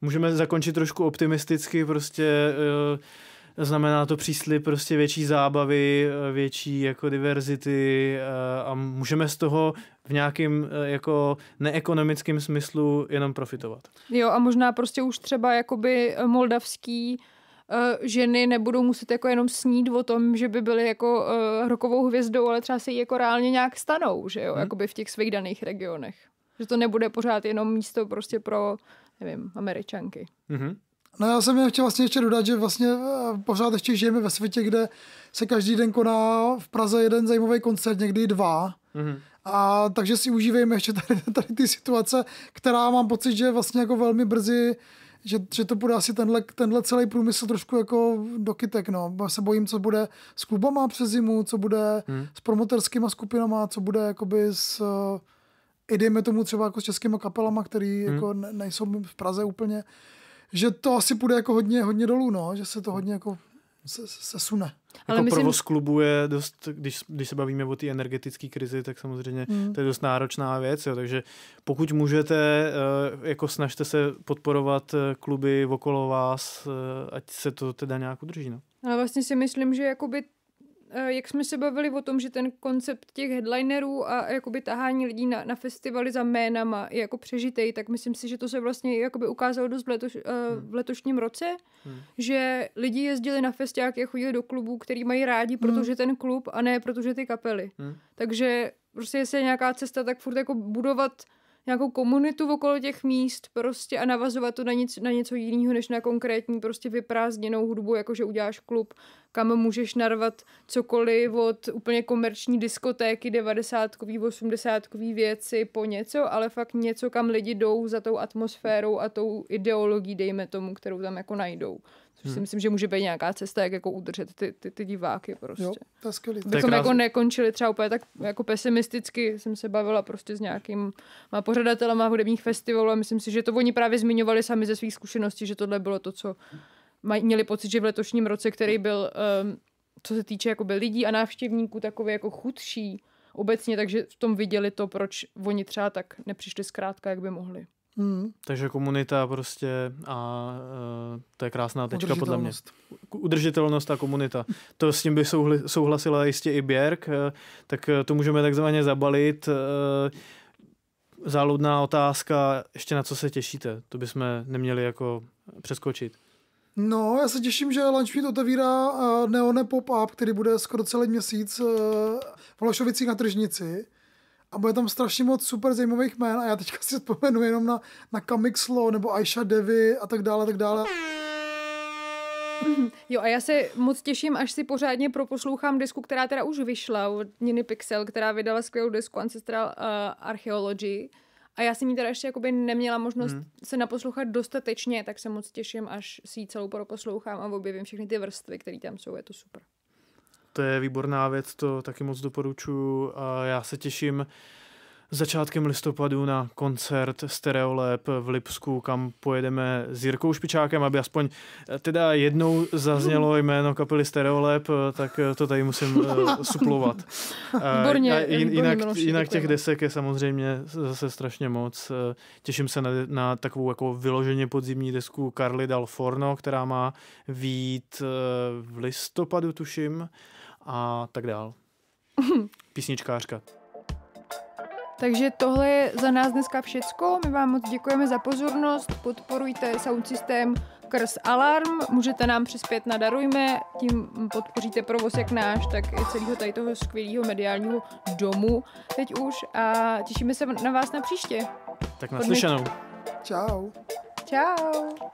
můžeme zakončit trošku optimisticky, prostě eh, znamená to příslip prostě větší zábavy, eh, větší jako diverzity eh, a můžeme z toho v nějakým jako neekonomickém smyslu jenom profitovat. Jo a možná prostě už třeba jakoby moldavský ženy nebudou muset jako jenom snít o tom, že by byly jako rokovou hvězdou, ale třeba se jí jako reálně nějak stanou, že jo, hmm. jakoby v těch svých daných regionech. Že to nebude pořád jenom místo prostě pro, nevím, američanky. Mm-hmm. No já jsem jen chtěl vlastně ještě dodat, že vlastně eh, pořád ještě žijeme ve světě, kde se každý den koná v Praze jeden zajímavý koncert, někdy dva. Mm-hmm. A takže si užívejme ještě tady, *laughs* tady ty situace, která mám pocit, že vlastně jako velmi brzy že, že to bude asi tenhle, tenhle celý průmysl trošku jako do kytek, no. Já se bojím, co bude s klubama přes zimu, co bude hmm. s promoterskýma skupinama, co bude jakoby s eh, i dejme tomu třeba jako s českými kapelama, který hmm. jako nejsou v Praze úplně, že to asi půjde jako hodně, hodně dolů, no, že se to hodně jako se, se sune. Jako Ale jako myslím... provoz klubu je dost, když, když se bavíme o té energetické krizi, tak samozřejmě hmm. to je dost náročná věc, jo, takže pokud můžete, eh, jako snažte se podporovat eh, kluby okolo vás, eh, ať se to teda nějak udrží. No. Ale vlastně si myslím, že jakoby Eh, jak jsme se bavili o tom, že ten koncept těch headlinerů a jakoby tahání lidí na, na festivaly za jménama je jako přežitej, tak myslím si, že to se vlastně jakoby ukázalo dost v, letoš, eh, hmm. v letošním roce, hmm. že lidi jezdili na festiáky a chodili do klubů, který mají rádi, hmm. protože hmm. ten klub a ne protože ty kapely. Hmm. Takže prostě jestli je nějaká cesta, tak furt jako budovat nějakou komunitu okolo těch míst prostě a navazovat to na, nic, na něco jiného, než na konkrétní prostě vyprázdněnou hudbu, jakože uděláš klub, kam můžeš narvat cokoliv od úplně komerční diskotéky, devadesátkový, osmdesátkový věci po něco, ale fakt něco, kam lidi jdou za tou atmosférou a tou ideologií, dejme tomu, kterou tam jako najdou. Což hmm. si myslím, že může být nějaká cesta, jak jako udržet ty, ty, ty diváky prostě. Jo, to je skvělý. Bychom jako nekončili třeba úplně tak jako pesimisticky. Jsem se bavila prostě s nějakým má pořadatelem hudebních festivalů a myslím si, že to oni právě zmiňovali sami ze svých zkušeností, že tohle bylo to, co maj, měli pocit, že v letošním roce, který byl, um, co se týče jakoby lidí a návštěvníků, takový jako chudší obecně, takže v tom viděli to, proč oni třeba tak nepřišli zkrátka, jak by mohli. Hmm. Takže komunita prostě a uh, to je krásná tečka podle mě. Udržitelnost a komunita. To s tím by souhli, souhlasila jistě i Běrk, uh, eh, tak eh, to můžeme takzvaně zabalit. Uh, záludná otázka, ještě na co se těšíte? To bychom neměli jako přeskočit. No, já se těším, že Lunchmeet otevírá uh, Neone Pop-Up, který bude skoro celý měsíc uh, v Lošovicích na Tržnici a bude tam strašně moc super zajímavých jmén a já teďka si vzpomenu jenom na, na Kamixlo nebo Aisha Devi a tak dále, tak dále. *laughs* Jo a já se moc těším, až si pořádně proposlouchám desku, která teda už vyšla od Niny Pixel, která vydala skvělou desku Ancestral uh, Archaeology. A já jsem ji teda ještě jakoby neměla možnost hmm. se naposlouchat dostatečně, tak se moc těším, až si ji celou proposlouchám a objevím všechny ty vrstvy, které tam jsou. Je to super to je výborná věc, to taky moc doporučuju a já se těším začátkem listopadu na koncert Stereolab v Lipsku, kam pojedeme s Jirkou Špičákem, aby aspoň eh, teda jednou zaznělo jméno kapely Stereolab, eh, tak eh, to tady musím *laughs* suplovat. Výborně, a jinak, jinak těch no. desek je samozřejmě zase strašně moc. Těším se na, na takovou jako vyloženě podzimní desku Carly Dal Forno, která má vít v listopadu, tuším a tak dál. *laughs* Písničkářka. Takže tohle je za nás dneska všecko. My vám moc děkujeme za pozornost. Podporujte Sound systém, Krs Alarm. Můžete nám přispět na Darujme, tím podpoříte provoz jak náš, tak i celého tady toho skvělého mediálního domu teď už a těšíme se na vás na příště. Tak naslyšenou. Čau. Čau.